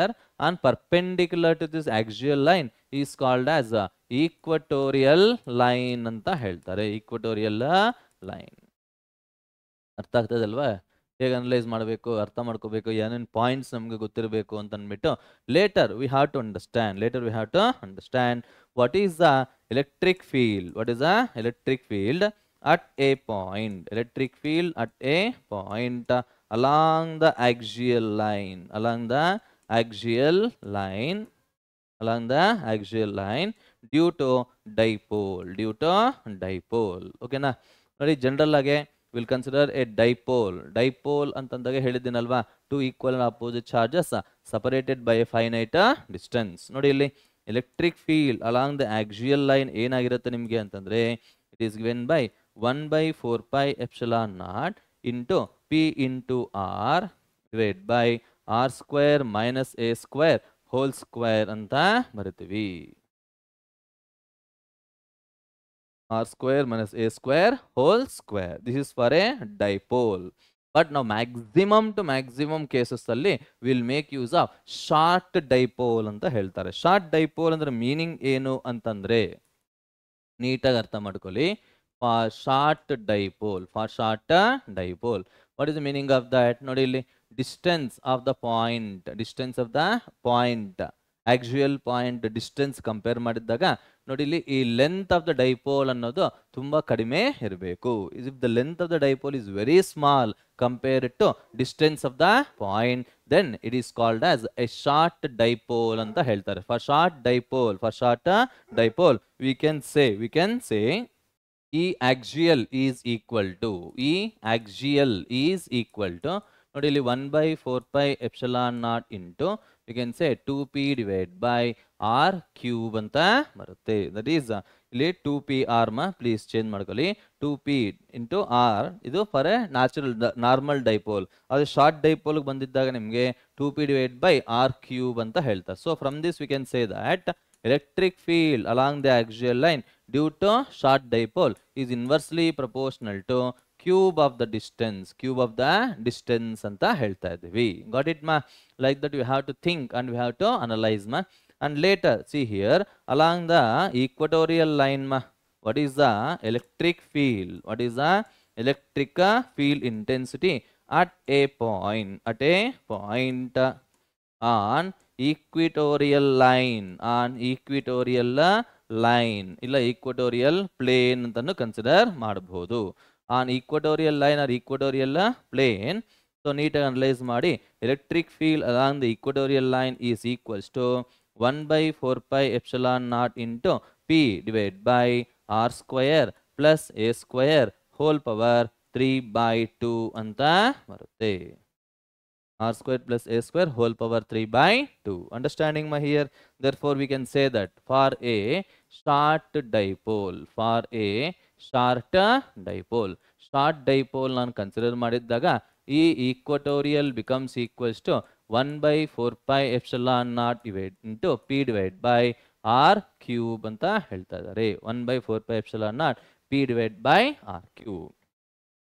and perpendicular to this axial line is called as a equatorial line ಅಂತ ಹೇಳ್ತಾರೆ equatorial line ಅರ್ಥ ಆಗ್ತದಲ್ವಾ ಹೇಗೆ analyse ಮಾಡಬೇಕು ಅರ್ಥ ಮಾಡ್ಕೋಬೇಕು ಏನೇನು ಪಾಯಿಂಟ್ಸ್ ನಮಗೆ ಗೊತ್ತಿರಬೇಕು ಅಂತ ಅಂದ್ಬಿಟ್ಟು later we have to understand later we have to understand what is the electric field what is the electric field at a point electric field at a point along the axial line along the axial line, along the axial line due to dipole, dipole ಓಕೆನಾ ನೋಡಿ Okay, na? Will consider a dipole dipole ಅಂತಂದಾಗ ಹೇಳಿದ್ದೀನಲ್ವಾ two equal opposite charges separated by a finite distance ನೋಡಿ ಇಲ್ಲಿ electric field along the axial line ಏನಾಗಿರುತ್ತೆ ನಿಮಗೆ ಅಂತಂದರೆ it is given by one by four pi epsilon naught into P into R divided by R square minus A square whole square ಅಂತ ಬರಿತೀವಿ R square minus A square whole square this is for a dipole but now maximum to maximum cases ಅಲ್ಲಿ will make use of short dipole ಅಂತ ಹೇಳ್ತಾರೆ short dipole ಅಂದ್ರೆ meaning ಏನು ಅಂತಂದ್ರೆ ನೀಟಾಗಿ ಅರ್ಥ ಮಾಡ್ಕೊಳ್ಳಿ for short dipole for short dipole what is the meaning of that ನೋಡಿ ಇಲ್ಲಿ distance of the point distance of the point actual point distance compare ಮಾಡಿದಾಗ ನೋಡಿ ಇಲ್ಲಿ ಈ ಲೆಂತ್ ಆಫ್ ದ ಡೈಪೋಲ್ ಅನ್ನೋದು ತುಂಬ ಕಡಿಮೆ ಇರಬೇಕು is if the length of the dipole is very small compare to distance of the point then it is called as a short dipole ಅಂತ ಹೇಳ್ತಾರೆ for short dipole for short dipole we can say we can say E axial is equal to E axial is equal to ನೋಡಿ ಇಲ್ಲಿ one by four pi epsilon naught into you can say two p divide by r cube ಅಂತ ಬರುತ್ತೆ that is ಇಲ್ಲಿ two p r ಮ please change ಮಾಡ್ಕೊಳ್ಳಿ two p into r ಇದು for a natural normal dipole ಅದು short ಡೈಪೋಲ್ಗೆ ಬಂದಿದ್ದಾಗ ನಿಮಗೆ two p divide by r cube ಅಂತ ಹೇಳ್ತಾರೆ so from this we can say that electric field along the actual line due to short dipole is inversely proportional to cube of the distance cube of the distance ಅಂತ ಹೇಳ್ತಾ ಇದ್ದೀವಿ got it ma like that you have to think and we have to analyze ma and later see here along the equatorial line ma what is the electric field what is the electric field intensity at a point at a point on equatorial line on equatorial line line ಇಲ್ಲ equatorial plane ಅಂತ consider ಮಾಡಬಹುದು on equatorial line or equatorial plane so ನೀಟಾಗಿ analyse ಮಾಡಿ electric field along the equatorial line is equals to one by four pi epsilon naught into p divide by r square plus a square whole power three by two ಅಂತ ಬರುತ್ತೆ r square plus a square whole power 3 by 2. Understanding my here? Therefore, we can say that for a short dipole, for a short dipole short dipole ನಾನು consider ಮಾಡಿದ್ದಾಗ E equatorial becomes equals to one by four phi pi epsilon naught divide into p divide by r cube ಅಂತ ಹೇಳ್ತಾ ಇದ್ದಾರೆ one by four phi pi epsilon naught p divide by r cube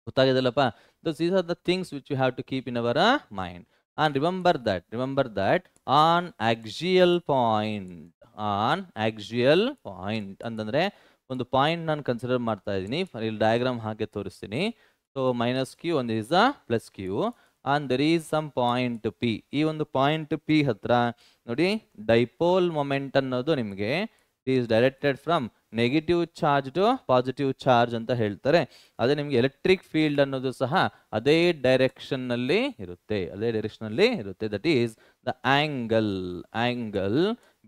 ಗೊತ್ತಾಗಿದೆಲ್ಲಪ್ಪ So these are the things which you have to keep in our uh, mind. And remember that, remember that on axial point, on axial point, ಅಂತಂದ್ರೆ ಒಂದು point ನಾನು consider ಮಾಡ್ತಾ ಇದ್ದೀನಿ ಇಲ್ಲಿ diagram ಹಾಗೆ ತೋರಿಸ್ತೀನಿ so minus q ಒಂದು is a plus q and there is some point p ಈ ಒಂದು ಪಾಯಿಂಟ್ ಪಿ ಹತ್ರ ನೋಡಿ ಡೈಪೋಲ್ ಮೊಮೆಂಟ್ ಅನ್ನೋದು ನಿಮಗೆ is directed from negative charge to positive charge ಅಂತ ಹೇಳ್ತಾರೆ ಅದೇ ನಿಮ್ಗೆ ಎಲೆಕ್ಟ್ರಿಕ್ ಫೀಲ್ಡ್ ಅನ್ನೋದು ಸಹ ಅದೇ ಡೈರೆಕ್ಷನ್ ನಲ್ಲಿ ಇರುತ್ತೆ ಅದೇ direction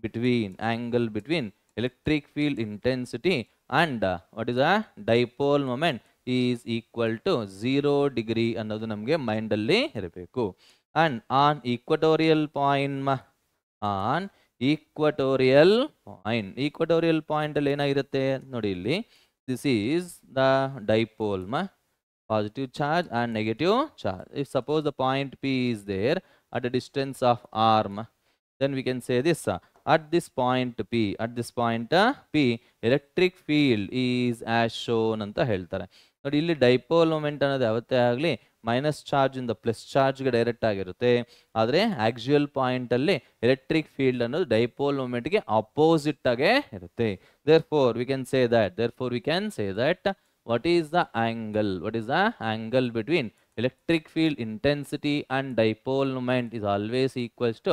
between angle between electric field intensity and what is is dipole moment is equal to zero degree ಅನ್ನೋದು ನಮಗೆ ಮೈಂಡ್ ಅಲ್ಲಿ ಇರಬೇಕು and on equatorial point on equatorial point equatorial point ಅಲ್ಲಿ ಏನಾಗಿರುತ್ತೆ ನೋಡಿ ಇಲ್ಲಿ ದಿಸ್ ಈಸ್ ದ ಡೈಪೋಲ್ ಮ positive charge and negative charge if suppose the point P is there at a distance of arm then we can say this at this point P at this point p electric field is as shown ಅಂತ ಹೇಳ್ತಾರೆ ನೋಡಿ ಇಲ್ಲಿ dipole moment ಅನ್ನೋದು ಯಾವತ್ತೇ ಆಗಲಿ minus charge ಇಂದ plus ಚಾರ್ಜ್ಗೆ direct ಆಗಿರುತ್ತೆ ಆದರೆ ಪಾಯಿಂಟ್ ಪಾಯಿಂಟಲ್ಲಿ ಎಲೆಕ್ಟ್ರಿಕ್ ಫೀಲ್ಡ್ ಅನ್ನೋದು ಡೈಪೋಲ್ ಮೂಮೆಂಟ್ಗೆ ಅಪೋಸಿಟ್ ಆಗೇ ಇರುತ್ತೆ therefore we can say that therefore we can say that what is the angle what is the angle between electric field intensity and dipole moment is always equals to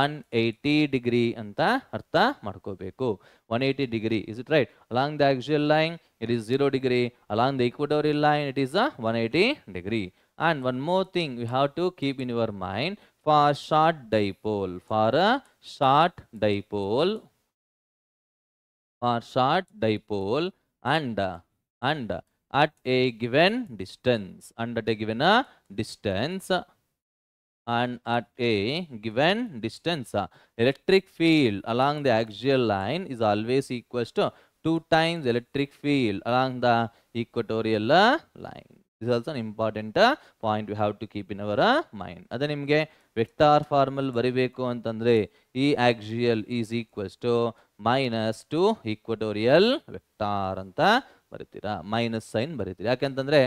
one eighty degree ಅಂತ ಅರ್ಥ ಮಾಡ್ಕೋಬೇಕು one eighty degree is it right along the actual line it is zero degree along the equatorial line it is a one eighty degree And one more thing we have to keep in your mind for short dipole. For a short dipole, for short dipole and and at a given distance and at a given distance and at a given distance electric field along the axial line is always equal to 2 times electric field along the equatorial uh, line This also important point important point to keep in our in ಅದೇ ನಿಮಗೆ vector ಫಾರ್ಮಲ್ ಬರಿಬೇಕು ಅಂತಂದ್ರೆ ಈ axial is equals to minus two equatorial vector ಅಂತ ಬರಿತೀರಾ minus sign ಬರಿತೀರಾ ಯಾಕೆಂತಂದ್ರೆ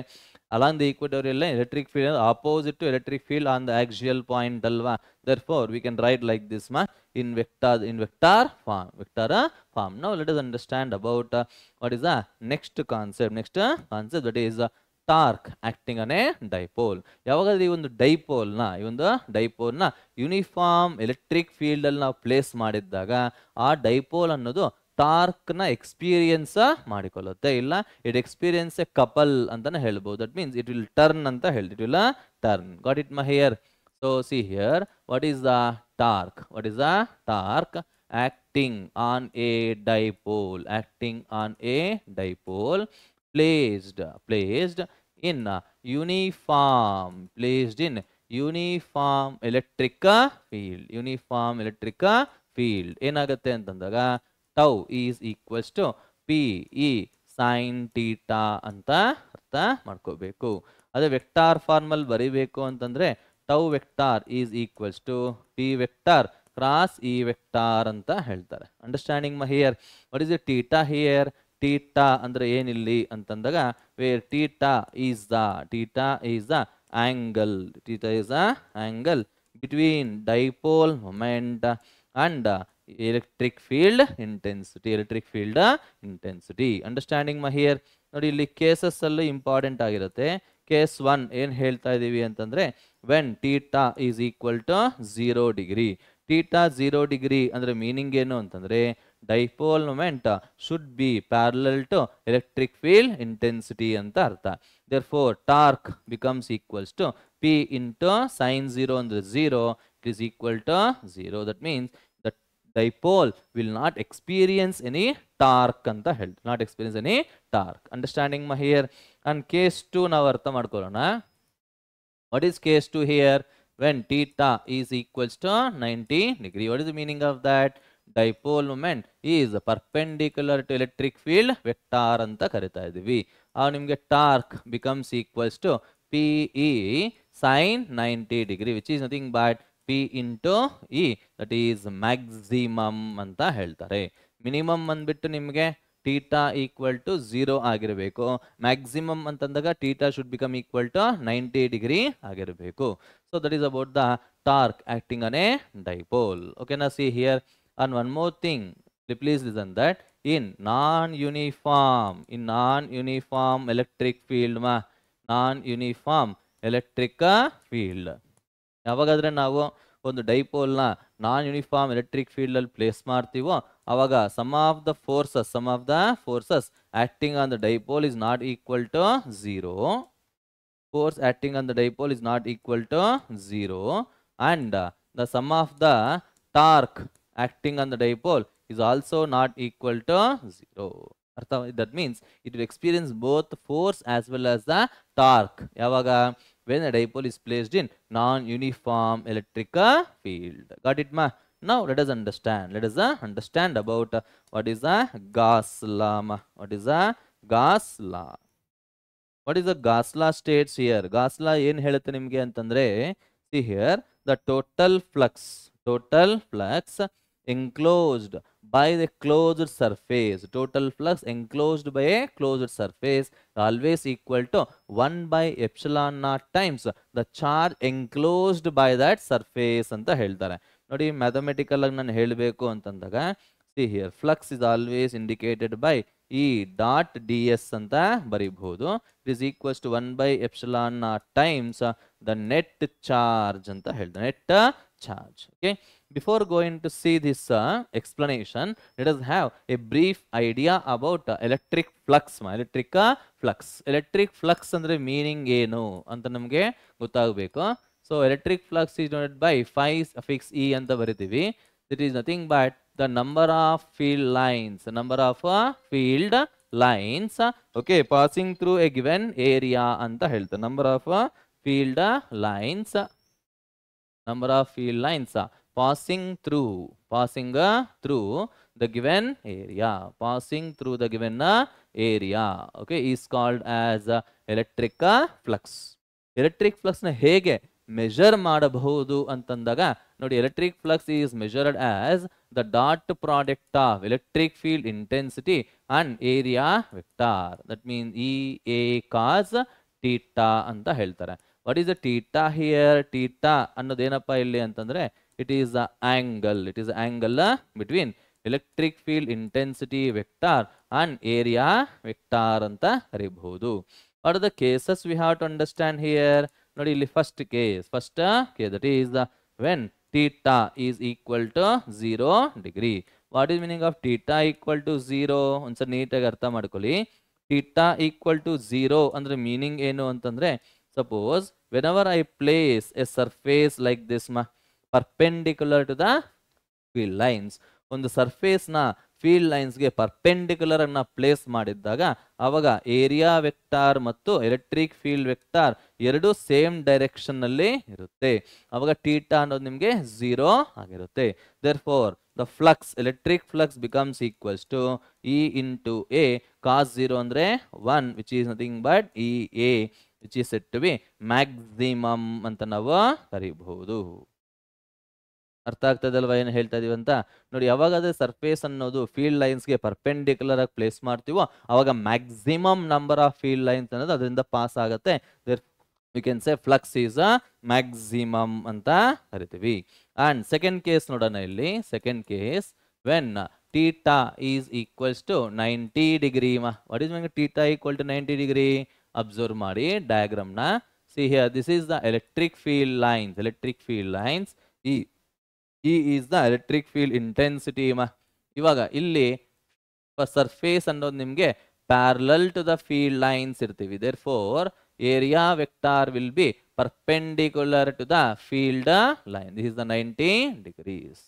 along the equatorial electric field opposite to electric field on the axial point ಅಲ್ವಾ therefore we can write like this ಮ in vector in vector form vector form ನಾವು let us understand about what is a next concept next concept that is torque acting a dipole ಯಾವಾಗ ಈ ಒಂದು ಡೈಪೋಲ್ನ ಈ ಒಂದು ಡೈಪೋಲ್ನ uniform electric field ಅಲ್ಲಿ ನಾವು place ಮಾಡಿದ್ದಾಗ ಆ ಡೈಪೋಲ್ ಅನ್ನೋದು ಟಾರ್ಕ್ನ ಎಕ್ಸ್ಪೀರಿಯನ್ಸ್ ಮಾಡಿಕೊಳ್ಳುತ್ತೆ ಇಲ್ಲ ಇಟ್ ಎಕ್ಸ್ಪೀರಿಯನ್ಸ್ ಎ ಕಪಲ್ ಅಂತಾನೆ ಹೇಳ್ಬೋದು that means it will turn ಅಂತ ಹೇಳಿ it will turn got it my here so see here what is the torque what is the torque acting on a dipole acting on a dipole placed placed in uniform placed in uniform electric field uniform electric field ಏನಾಗುತ್ತೆ ಅಂತಂದಾಗ tau is equals to P E sine theta ಅಂತ ಅರ್ಥ ಮಾಡ್ಕೋಬೇಕು ಅದೇ vector ಫಾರ್ಮಲ್ಲಿ ಬರೀಬೇಕು ಅಂತಂದ್ರೆ tau vector is equals to P vector cross E vector ಅಂತ ಹೇಳ್ತಾರೆ ಅಂಡರ್ಸ್ಟ್ಯಾಂಡಿಂಗ್ ಮ here what is a theta here theta ಅಂದ್ರೆ ಏನಿಲ್ಲಿ ಅಂತಂದಾಗ where theta is the theta is the angle theta is the angle between dipole moment and electric field intensity electric field intensity understanding ಮಹಿಯರ್ ನೋಡಿ ಇಲ್ಲಿ cases ಅಲ್ಲೂ important ಆಗಿರುತ್ತೆ case one ಏನ್ ಹೇಳ್ತಾ ಇದೀವಿ ಅಂತಂದ್ರೆ when theta is equal to zero degree theta zero degree ಅಂದ್ರೆ ಮೀನಿಂಗ್ ಏನು ಅಂತಂದ್ರೆ dipole moment should be parallel to electric field intensity and ಅರ್ಥ therefore torque becomes equals to p into sine 0 the 0 it is equal to 0 that means the dipole will not experience any torque the ಹೇಳ್ತು not experience any torque understanding ma here and case 2 ನಾವು ಅರ್ಥ ಮಾಡ್ಕೊಳ್ಳೋಣ what is case 2 here when theta is equals to 90 degree what is the meaning of that dipole moment is perpendicular to electric field vector ಅಂತ ಕರಿತಾ ಇದ್ದೀವಿ ಆ ನಿಮಗೆ torque becomes equals to P E sine ninety degree which is nothing but P into E that is maximum ಅಂತ ಹೇಳ್ತಾರೆ minimum ಅಂದ್ಬಿಟ್ಟು ನಿಮಗೆ theta equal to zero ಆಗಿರಬೇಕು ಮ್ಯಾಕ್ಸಿಮಮ್ ಅಂತಂದಾಗ theta should become equal to ninety degree ಆಗಿರಬೇಕು so that is about the torque acting on a dipole ಓಕೆನಾ see here And one more thing, please listen that in non-uniform, in non-uniform electric field, ma non-uniform electric field. Avagadre navo on the dipole na non-uniform electric field place marti wo avaga some of the forces, sum of the forces acting on the dipole is not equal to zero. Force acting on the dipole is not equal to zero, and the sum of the torque acting on the dipole is also not equal to 0. That means it will experience both force as well as the torque. When a dipole is placed in non-uniform electric field. Got it ma? Now let us understand. Let us uh, understand about uh, what is a Gauss law. Ma. What is a Gauss law? What is the Gauss law states here? Gauss law in ಹೇಳುತ್ತೆ ನಿಮಗೆ see here the total flux total flux enclosed by the closed surface. Total flux enclosed by a closed surface always equal to 1 by epsilon naught times the charge enclosed by that surface and the held there. Not even mathematical held back See here, flux is always indicated by E dot ds and the It is equals to 1 by epsilon naught times the net charge and the held. The net charge. Okay. before going to see this uh, explanation, let us have a brief idea about uh, electric flux, electric uh, flux. Electric flux andre meaning eno anta namge ಗೊತ್ತಾಗಬೇಕು. So electric flux is denoted by phi affix E anta ಬರಿತೀವಿ. It is nothing but the number of field lines, number of uh, field lines, okay, passing through a given area anta ಹೇಳ್ತಾರೆ. Number of uh, field lines, number of field lines. passing through passing through the given area passing through the given area okay is called as electric flux electric flux na hege measure madabahudu antandaga nodi electric flux is measured as the dot product of electric field intensity and area vector that means ea cos theta anta heltare what is the theta here theta annod enappa illi antandre it is the angle it is the angle uh, between electric field intensity vector and area vector anta karibodu what are the cases we have to understand here ನೋಡಿ ಇಲ್ಲಿ first case first case that is the when theta is equal to 0 degree what is meaning of theta equal to 0 neat ag artha madkoli theta equal to 0 andre meaning ಏನು antandre suppose whenever i place a surface like this ma perpendicular to the field lines ಒಂದು ಸರ್ಫೇಸ್ನ field ಲೈನ್ಸ್ಗೆ perpendicular ಅನ್ನ place ಮಾಡಿದ್ದಾಗ ಅವಾಗ area vector ಮತ್ತು electric field vector ಎರಡು same ಡೈರೆಕ್ಷನ್ನಲ್ಲಿ ಇರುತ್ತೆ ಅವಾಗ ಟೀಟಾ ಅನ್ನೋದು ನಿಮಗೆ ಝೀರೋ ಆಗಿರುತ್ತೆ therefore the flux electric flux becomes equals to E into A cos zero ಅಂದರೆ one which is nothing but E A which is said to be maximum ಅಂತ ನಾವು ಕರಿಬಹುದು ಅರ್ಥ ಆಗ್ತದಲ್ವಾ ಏನು ಹೇಳ್ತಾ ಇದೀವಿ ಅಂತ ನೋಡಿ ಯಾವಾಗಾದ್ರೆ ಸರ್ಫೇಸ್ ಅನ್ನೋದು ಫೀಲ್ಡ್ ಲೈನ್ಸ್ಗೆ ಪರ್ಪೆಂಡಿಕ್ಯುಲರ್ ಆಗಿ ಪ್ಲೇಸ್ ಮಾಡ್ತೀವೋ ಅವಾಗ maximum number of field lines ಅನ್ನೋದು ಅದರಿಂದ ಪಾಸ್ ಆಗುತ್ತೆ we can say flux is a maximum ಅಂತ ಕರಿತೀವಿ ಆ್ಯಂಡ್ ಸೆಕೆಂಡ್ ಕೇಸ್ ನೋಡೋಣ ಇಲ್ಲಿ second case when theta is equals to ninety degree what is mean theta equal to ninety degree observe ಮಾಡಿ ಡಯಾಗ್ರಾಮ್ನ see here this is the electric field lines electric field lines ಈ E is the electric field intensity ಮಾ ಇವಾಗ ಇಲ್ಲಿ surface ಅನ್ನೋದು ನಿಮಗೆ parallel to the field lines ಇರ್ತೀವಿ therefore area vector will be perpendicular to the field line this is the ninety degrees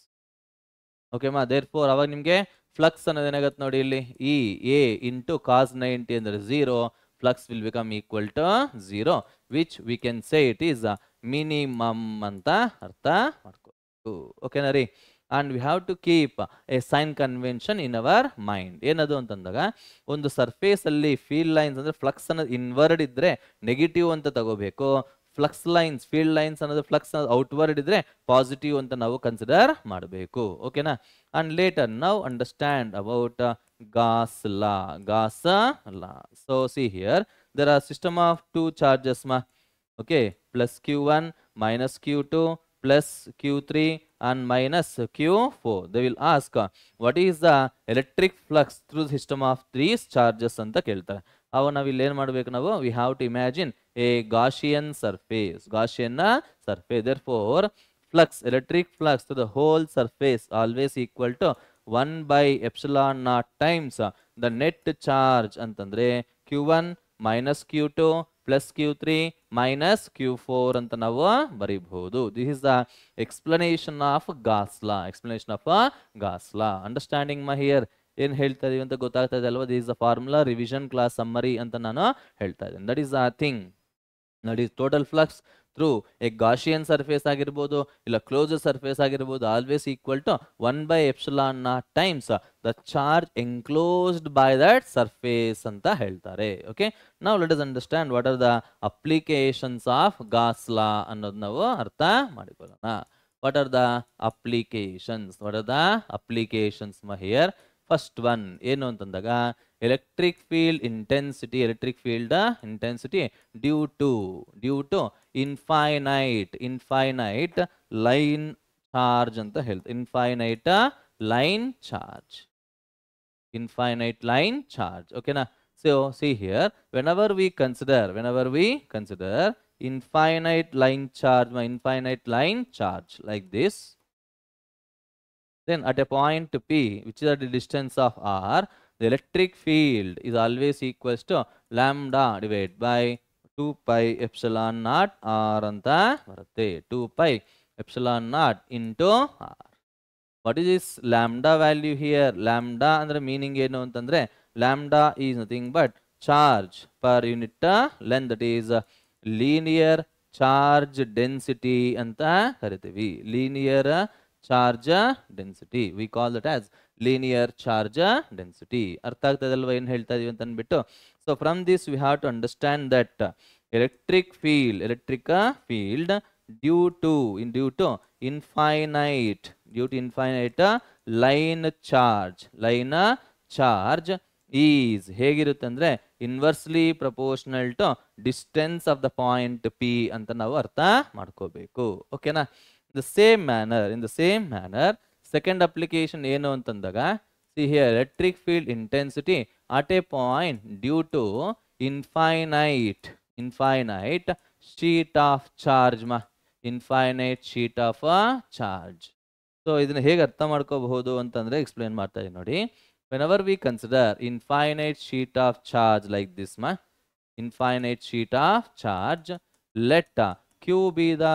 okay ಮಾ therefore ಅವಾಗ ನಿಮಗೆ ಫ್ಲಕ್ಸ್ ಅನ್ನೋದು ಏನಾಗುತ್ತೆ ನೋಡಿ ಇಲ್ಲಿ E A into cos ninety ಅಂದರೆ zero flux will become equal to zero which we can say it is a minimum ಅಂತ ಅರ್ಥ ಮಾಡ್ತೀವಿ ಓಕೆನಾ ರೀ and we have to keep a sign convention in our mind ಏನದು ಅಂತಂದಾಗ ಒಂದು ಸರ್ಫೇಸಲ್ಲಿ ಫೀಲ್ಡ್ ಲೈನ್ಸ್ ಅಂದರೆ ಫ್ಲಕ್ಸ್ ಅನ್ನೋದು ಇನ್ವರ್ಡ್ ಇದ್ದರೆ ನೆಗೆಟಿವ್ ಅಂತ ತಗೋಬೇಕು ಫ್ಲಕ್ಸ್ ಲೈನ್ಸ್ ಫೀಲ್ಡ್ ಲೈನ್ಸ್ ಅನ್ನೋದು ಫ್ಲಕ್ಸ್ ಔಟ್ವರ್ಡ್ ಇದ್ದರೆ ಪಾಸಿಟಿವ್ ಅಂತ ನಾವು ಕನ್ಸಿಡರ್ ಮಾಡಬೇಕು ಓಕೆನಾ ಅಂಡ್ ಲೇಟರ್ ನಾವು understand about Gauss law Gauss law so see here there are system of two charges ಮಾ okay plus Q one minus Q two plus plus Q3 and minus Q4. They will ask what is the electric flux through the system of these charges ಅಂತ ಕೇಳ್ತಾರೆ ಅವು ನಾವು ಇಲ್ಲಿ ಏನು ಮಾಡಬೇಕು ನಾವು we have to imagine a Gaussian surface ಗಾಶಿಯನ್ನ surface therefore flux electric flux to the whole surface always equal to one by epsilon naught times the net charge ಅಂತಂದ್ರೆ Q one minus Q two plus Q three minus Q four ಅಂತ ನಾವು ಬರೀಬಹುದು this is the explanation of Gauss law explanation of Gauss law understanding my here ಏನ್ ಹೇಳ್ತಾ ಇದೀವಿ ಅಂತ ಗೊತ್ತಾಗ್ತಾ ಇದೆ ಅಲ್ವಾ this is the formula revision class summary ಅಂತ ನಾನು ಹೇಳ್ತಾ ಇದ್ದೀನಿ that is a thing that is total flux through a Gaussian surface ಆಗಿರ್ಬೋದು ಇಲ್ಲ ಕ್ಲೋಸ್ ಸರ್ಫೇಸ್ ಆಗಿರ್ಬೋದು always equal to one by epsilon naught times the charge enclosed by that surface ಅಂತ ಹೇಳ್ತಾರೆ okay ನಾವು let us understand what are the applications of Gauss law ಅನ್ನೋದು ನಾವು ಅರ್ಥ ಮಾಡಿಕೊಳ್ಳೋಣ what are the applications what are the applications here first one ಏನು ಅಂತಂದಾಗ electric field intensity electric field uh, intensity due to due to infinite infinite line charge anta health infinite uh, line charge infinite line charge okay na so see here whenever we consider whenever we consider infinite line charge my infinite line charge like this then at a point p which is at the distance of r the electric field is always equals to lambda divided by 2 pi epsilon naught r ಅಂತ 2 pi epsilon naught into r what is this lambda value here lambda ಅಂದ್ರೆ meaning ಏನು ಅಂತಂದ್ರೆ lambda is nothing but charge per unit uh, length that is uh, linear charge density ಅಂತ ಕರಿತೀವಿ linear uh, charge density we call that as linear charge density ಅರ್ಥ ಅಲ್ವಾ ಏನು ಹೇಳ್ತಾ ಇದೀವಿ ಅಂತ ಅಂದ್ಬಿಟ್ಟು so from this we have to understand that electric field electric field due to in due to infinite due to infinite line charge line charge is ಹೇಗಿರುತ್ತೆ ಅಂದ್ರೆ inversely proportional to distance of the point P ಅಂತ ನಾವು ಅರ್ಥ ಮಾಡ್ಕೋಬೇಕು ಓಕೆನಾ the same manner in the same manner second application ಏನು ಅಂತಂದಾಗ see here electric field intensity at a point due to infinite infinite sheet of charge ಮಾ infinite sheet of a charge so ಇದನ್ನ ಹೇಗೆ ಅರ್ಥ ಮಾಡ್ಕೋಬಹುದು ಅಂತಂದ್ರೆ ಎಕ್ಸ್ಪ್ಲೇನ್ ಮಾಡ್ತಾ ಇದ್ದೀನಿ ನೋಡಿ when our we consider infinite sheet of charge like this ಮಾ infinite sheet of charge let Q be the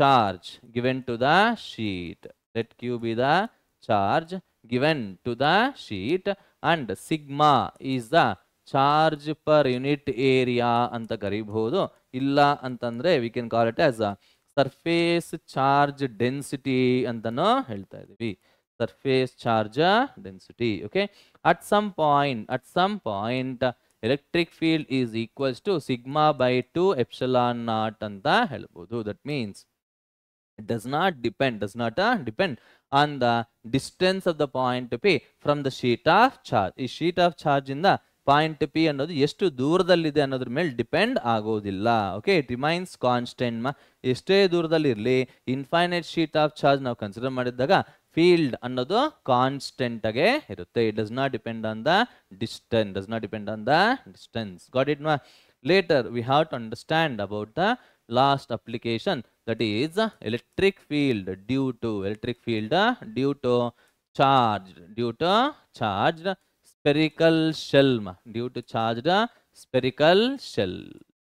charge given to the sheet Let Q be the charge given to the sheet and sigma is the charge per unit area ಅಂತ ಕರಿಬಹುದು ಇಲ್ಲ ಅಂತಂದ್ರೆ we can call it as surface charge density ಅಂತನೂ ಹೇಳ್ತಾ ಇದೀವಿ surface charge density okay at some point at some point electric field is equals to sigma by two epsilon naught ಅಂತ ಹೇಳ್ಬೋದು that means It does not depend, does not uh, depend on the distance of the point P from the sheet of charge. ಈ sheet of charge point P ಅನ್ನೋದು ಎಷ್ಟು ದೂರದಲ್ಲಿದೆ ಅನ್ನೋದ್ರ ಮೇಲೆ depend ಆಗೋದಿಲ್ಲ okay it remains constant ಎಷ್ಟೇ ದೂರದಲ್ಲಿರಲಿ infinite sheet of charge ನಾವು ಕನ್ಸಿಡರ್ ಮಾಡಿದಾಗ ಫೀಲ್ಡ್ ಅನ್ನೋದು ಕಾನ್ಸ್ಟೆಂಟ್ ಆಗೇ ಇರುತ್ತೆ it does not depend on the distance does not depend on the distance got it ಮಾ later we have to understand about the last application that is electric field due to electric field due to charged due to charged spherical shell due to charged spherical shell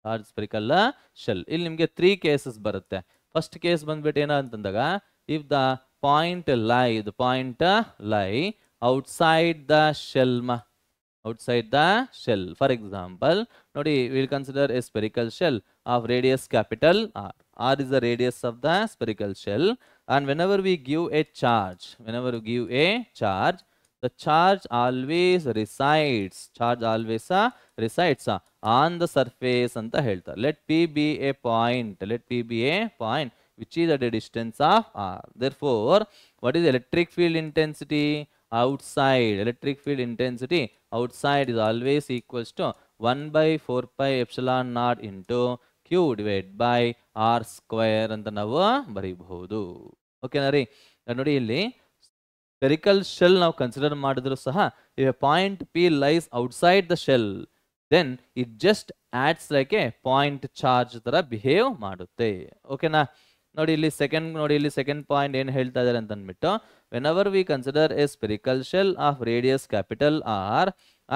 charged spherical shell ಇಲ್ಲಿ ನಿಮಗೆ 3 cases ಬರುತ್ತೆ first case ಬಂದ್ಬಿಟ್ಟು ಏನೋ ಅಂತಂದಾಗ if the point lie the point lie outside the ಶೆಲ್ಮ outside the shell. For example, now we will consider a spherical shell of radius capital R. R is the radius of the spherical shell and whenever we give a charge, whenever we give a charge, the charge always resides, charge always uh, resides uh, on the surface and the health. Let P be a point, let P be a point which is at a distance of R. Therefore, what is electric field intensity outside, electric field intensity outside is always equals to 1 by 4 pi epsilon naught into q divided by r square ಅಂತ BARI ಬರೀಬಹುದು ಓಕೆನಾ ರೀ ನೋಡಿ illi. spherical shell now consider ಮಾಡಿದ್ರು saha. if a point p lies outside the shell then it just acts like a point charge behave behave Okay, nari. ನೋಡಿ ಇಲ್ಲಿ second ನೋಡಿ ಇಲ್ಲಿ ಸೆಕೆಂಡ್ ಪಾಯಿಂಟ್ ಏನು ಹೇಳ್ತಾ ಇದ್ದಾರೆ ಅಂತ ಅಂದ್ಬಿಟ್ಟು when our we consider a spherical shell of radius capital R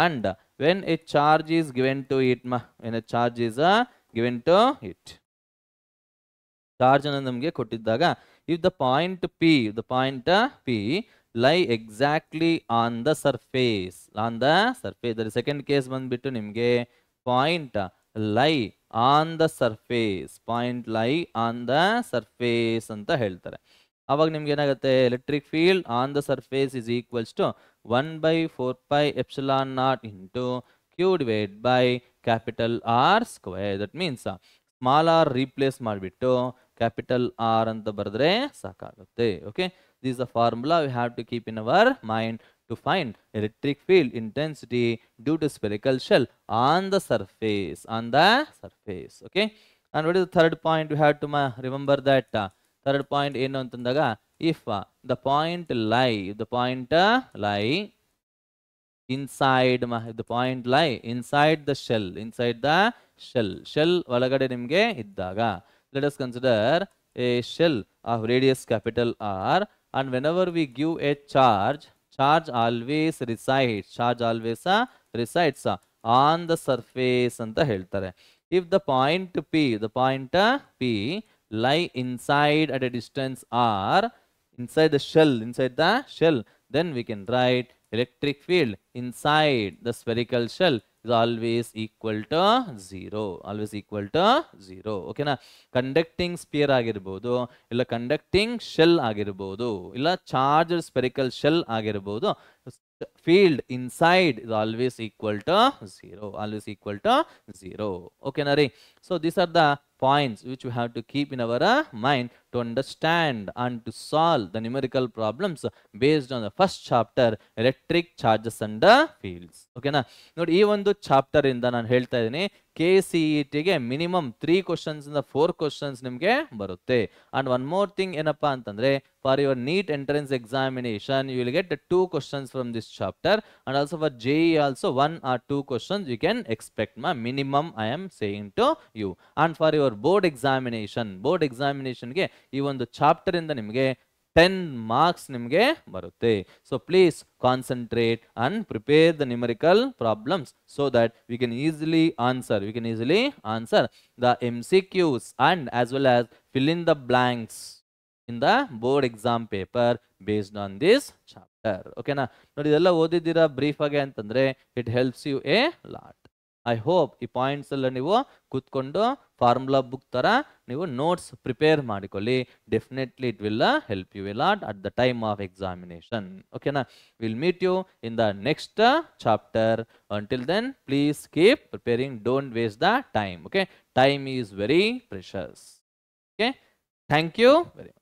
and when a charge is given to it ಮ when a charge is given to it charge ಅನ್ನು ನಮಗೆ ಕೊಟ್ಟಿದ್ದಾಗ if the point P the point P lie exactly on the surface on the surface second case ಬಂದ್ಬಿಟ್ಟು ನಿಮಗೆ point lie on the surface point lie on the surface ಅಂತ ಹೇಳ್ತಾರೆ ಅವಾಗ ನಿಮ್ಗೆ ಏನಾಗುತ್ತೆ electric field on the surface is equals to one by four pi epsilon naught into Q divide by capital R square that means small R replace ಮಾಡಿಬಿಟ್ಟು capital R ಅಂತ ಬರೆದ್ರೆ ಸಾಕಾಗುತ್ತೆ okay this a formula we have to keep in our mind to find electric field intensity due to spherical shell on the surface on the surface okay and what is the third point we have to remember that uh, third point ಏನು ಅಂತಂದಾಗ if uh, the point lie the point uh, lie inside if the point lie inside the shell inside the shell shell ಒಳಗಡೆ ನಿಮಗೆ ಇದ್ದಾಗ let us consider a shell of radius capital R and whenever we give a charge charge always resides charge always resides on the surface ಅಂತ ಹೇಳ್ತಾರೆ if the point P the point P lie inside at a distance R inside the shell inside the shell then we can write electric field inside the spherical shell always always equal to 0 always equal to ಓಕೆನಾ conducting sphere ಆಗಿರ್ಬೋದು ಇಲ್ಲ conducting shell ಆಗಿರ್ಬೋದು ಇಲ್ಲ charge spherical shell ಆಗಿರ್ಬೋದು field inside always equal to always equal to zero which you have to keep in our mind to understand and to solve theoretical problems based on the first chapter electric charges and the ಓಕೆನಾ ನೋಡಿ ಈ ಒಂದು ಚಾಪ್ಟರ್ ಇಂದ ನಾನು ಹೇಳ್ತಾ ಇದೀನಿ K C E ಟಿಗೆ ಮಿನಿಮಮ್ ತ್ರೀ ಕ್ವಶನ್ಸ್ ಇಂದ ಫೋರ್ ಕ್ವಶನ್ಸ್ ನಿಮಗೆ ಬರುತ್ತೆ ಅಂಡ್ ಒನ್ ಮೋರ್ ಥಿಂಗ್ ಏನಪ್ಪಾ ಅಂತಂದ್ರೆ for your NEET entrance examination you will get two questions from this chapter and also for J E also one or two questions you can expect ಮಾ minimum I am saying to you and for your board examination board ಎಕ್ಸಾಮಿನೇಷನ್ಗೆ ಈ ಒಂದು ಚಾಪ್ಟರ್ ಇಂದ ನಿಮಗೆ ten marks ನಿಮಗೆ ಬರುತ್ತೆ so please concentrate and prepare the numerical problems so that we can easily answer we can easily answer the M C Qs and as well as fill in the blanks in the board exam paper based on this chapter ಓಕೆನಾ ನೋಡಿ ಇದೆಲ್ಲ ಓದಿದ್ದೀರಾ brief ಆಗಿ ಅಂತಂದ್ರೆ it helps you a lot I hope ಈ points ಎಲ್ಲ ನೀವು ಕೂತ್ಕೊಂಡು ಫಾರ್ಮುಲಾ ಬುಕ್ ಥರ ನೀವು ನೋಟ್ಸ್ ಪ್ರಿಪೇರ್ ಮಾಡಿಕೊಳ್ಳಿ definitely it will help you will at at the time of examination ಓಕೆನಾ will meet you in the next chapter until then please keep preparing don't waste the time okay time is very precious okay thank you very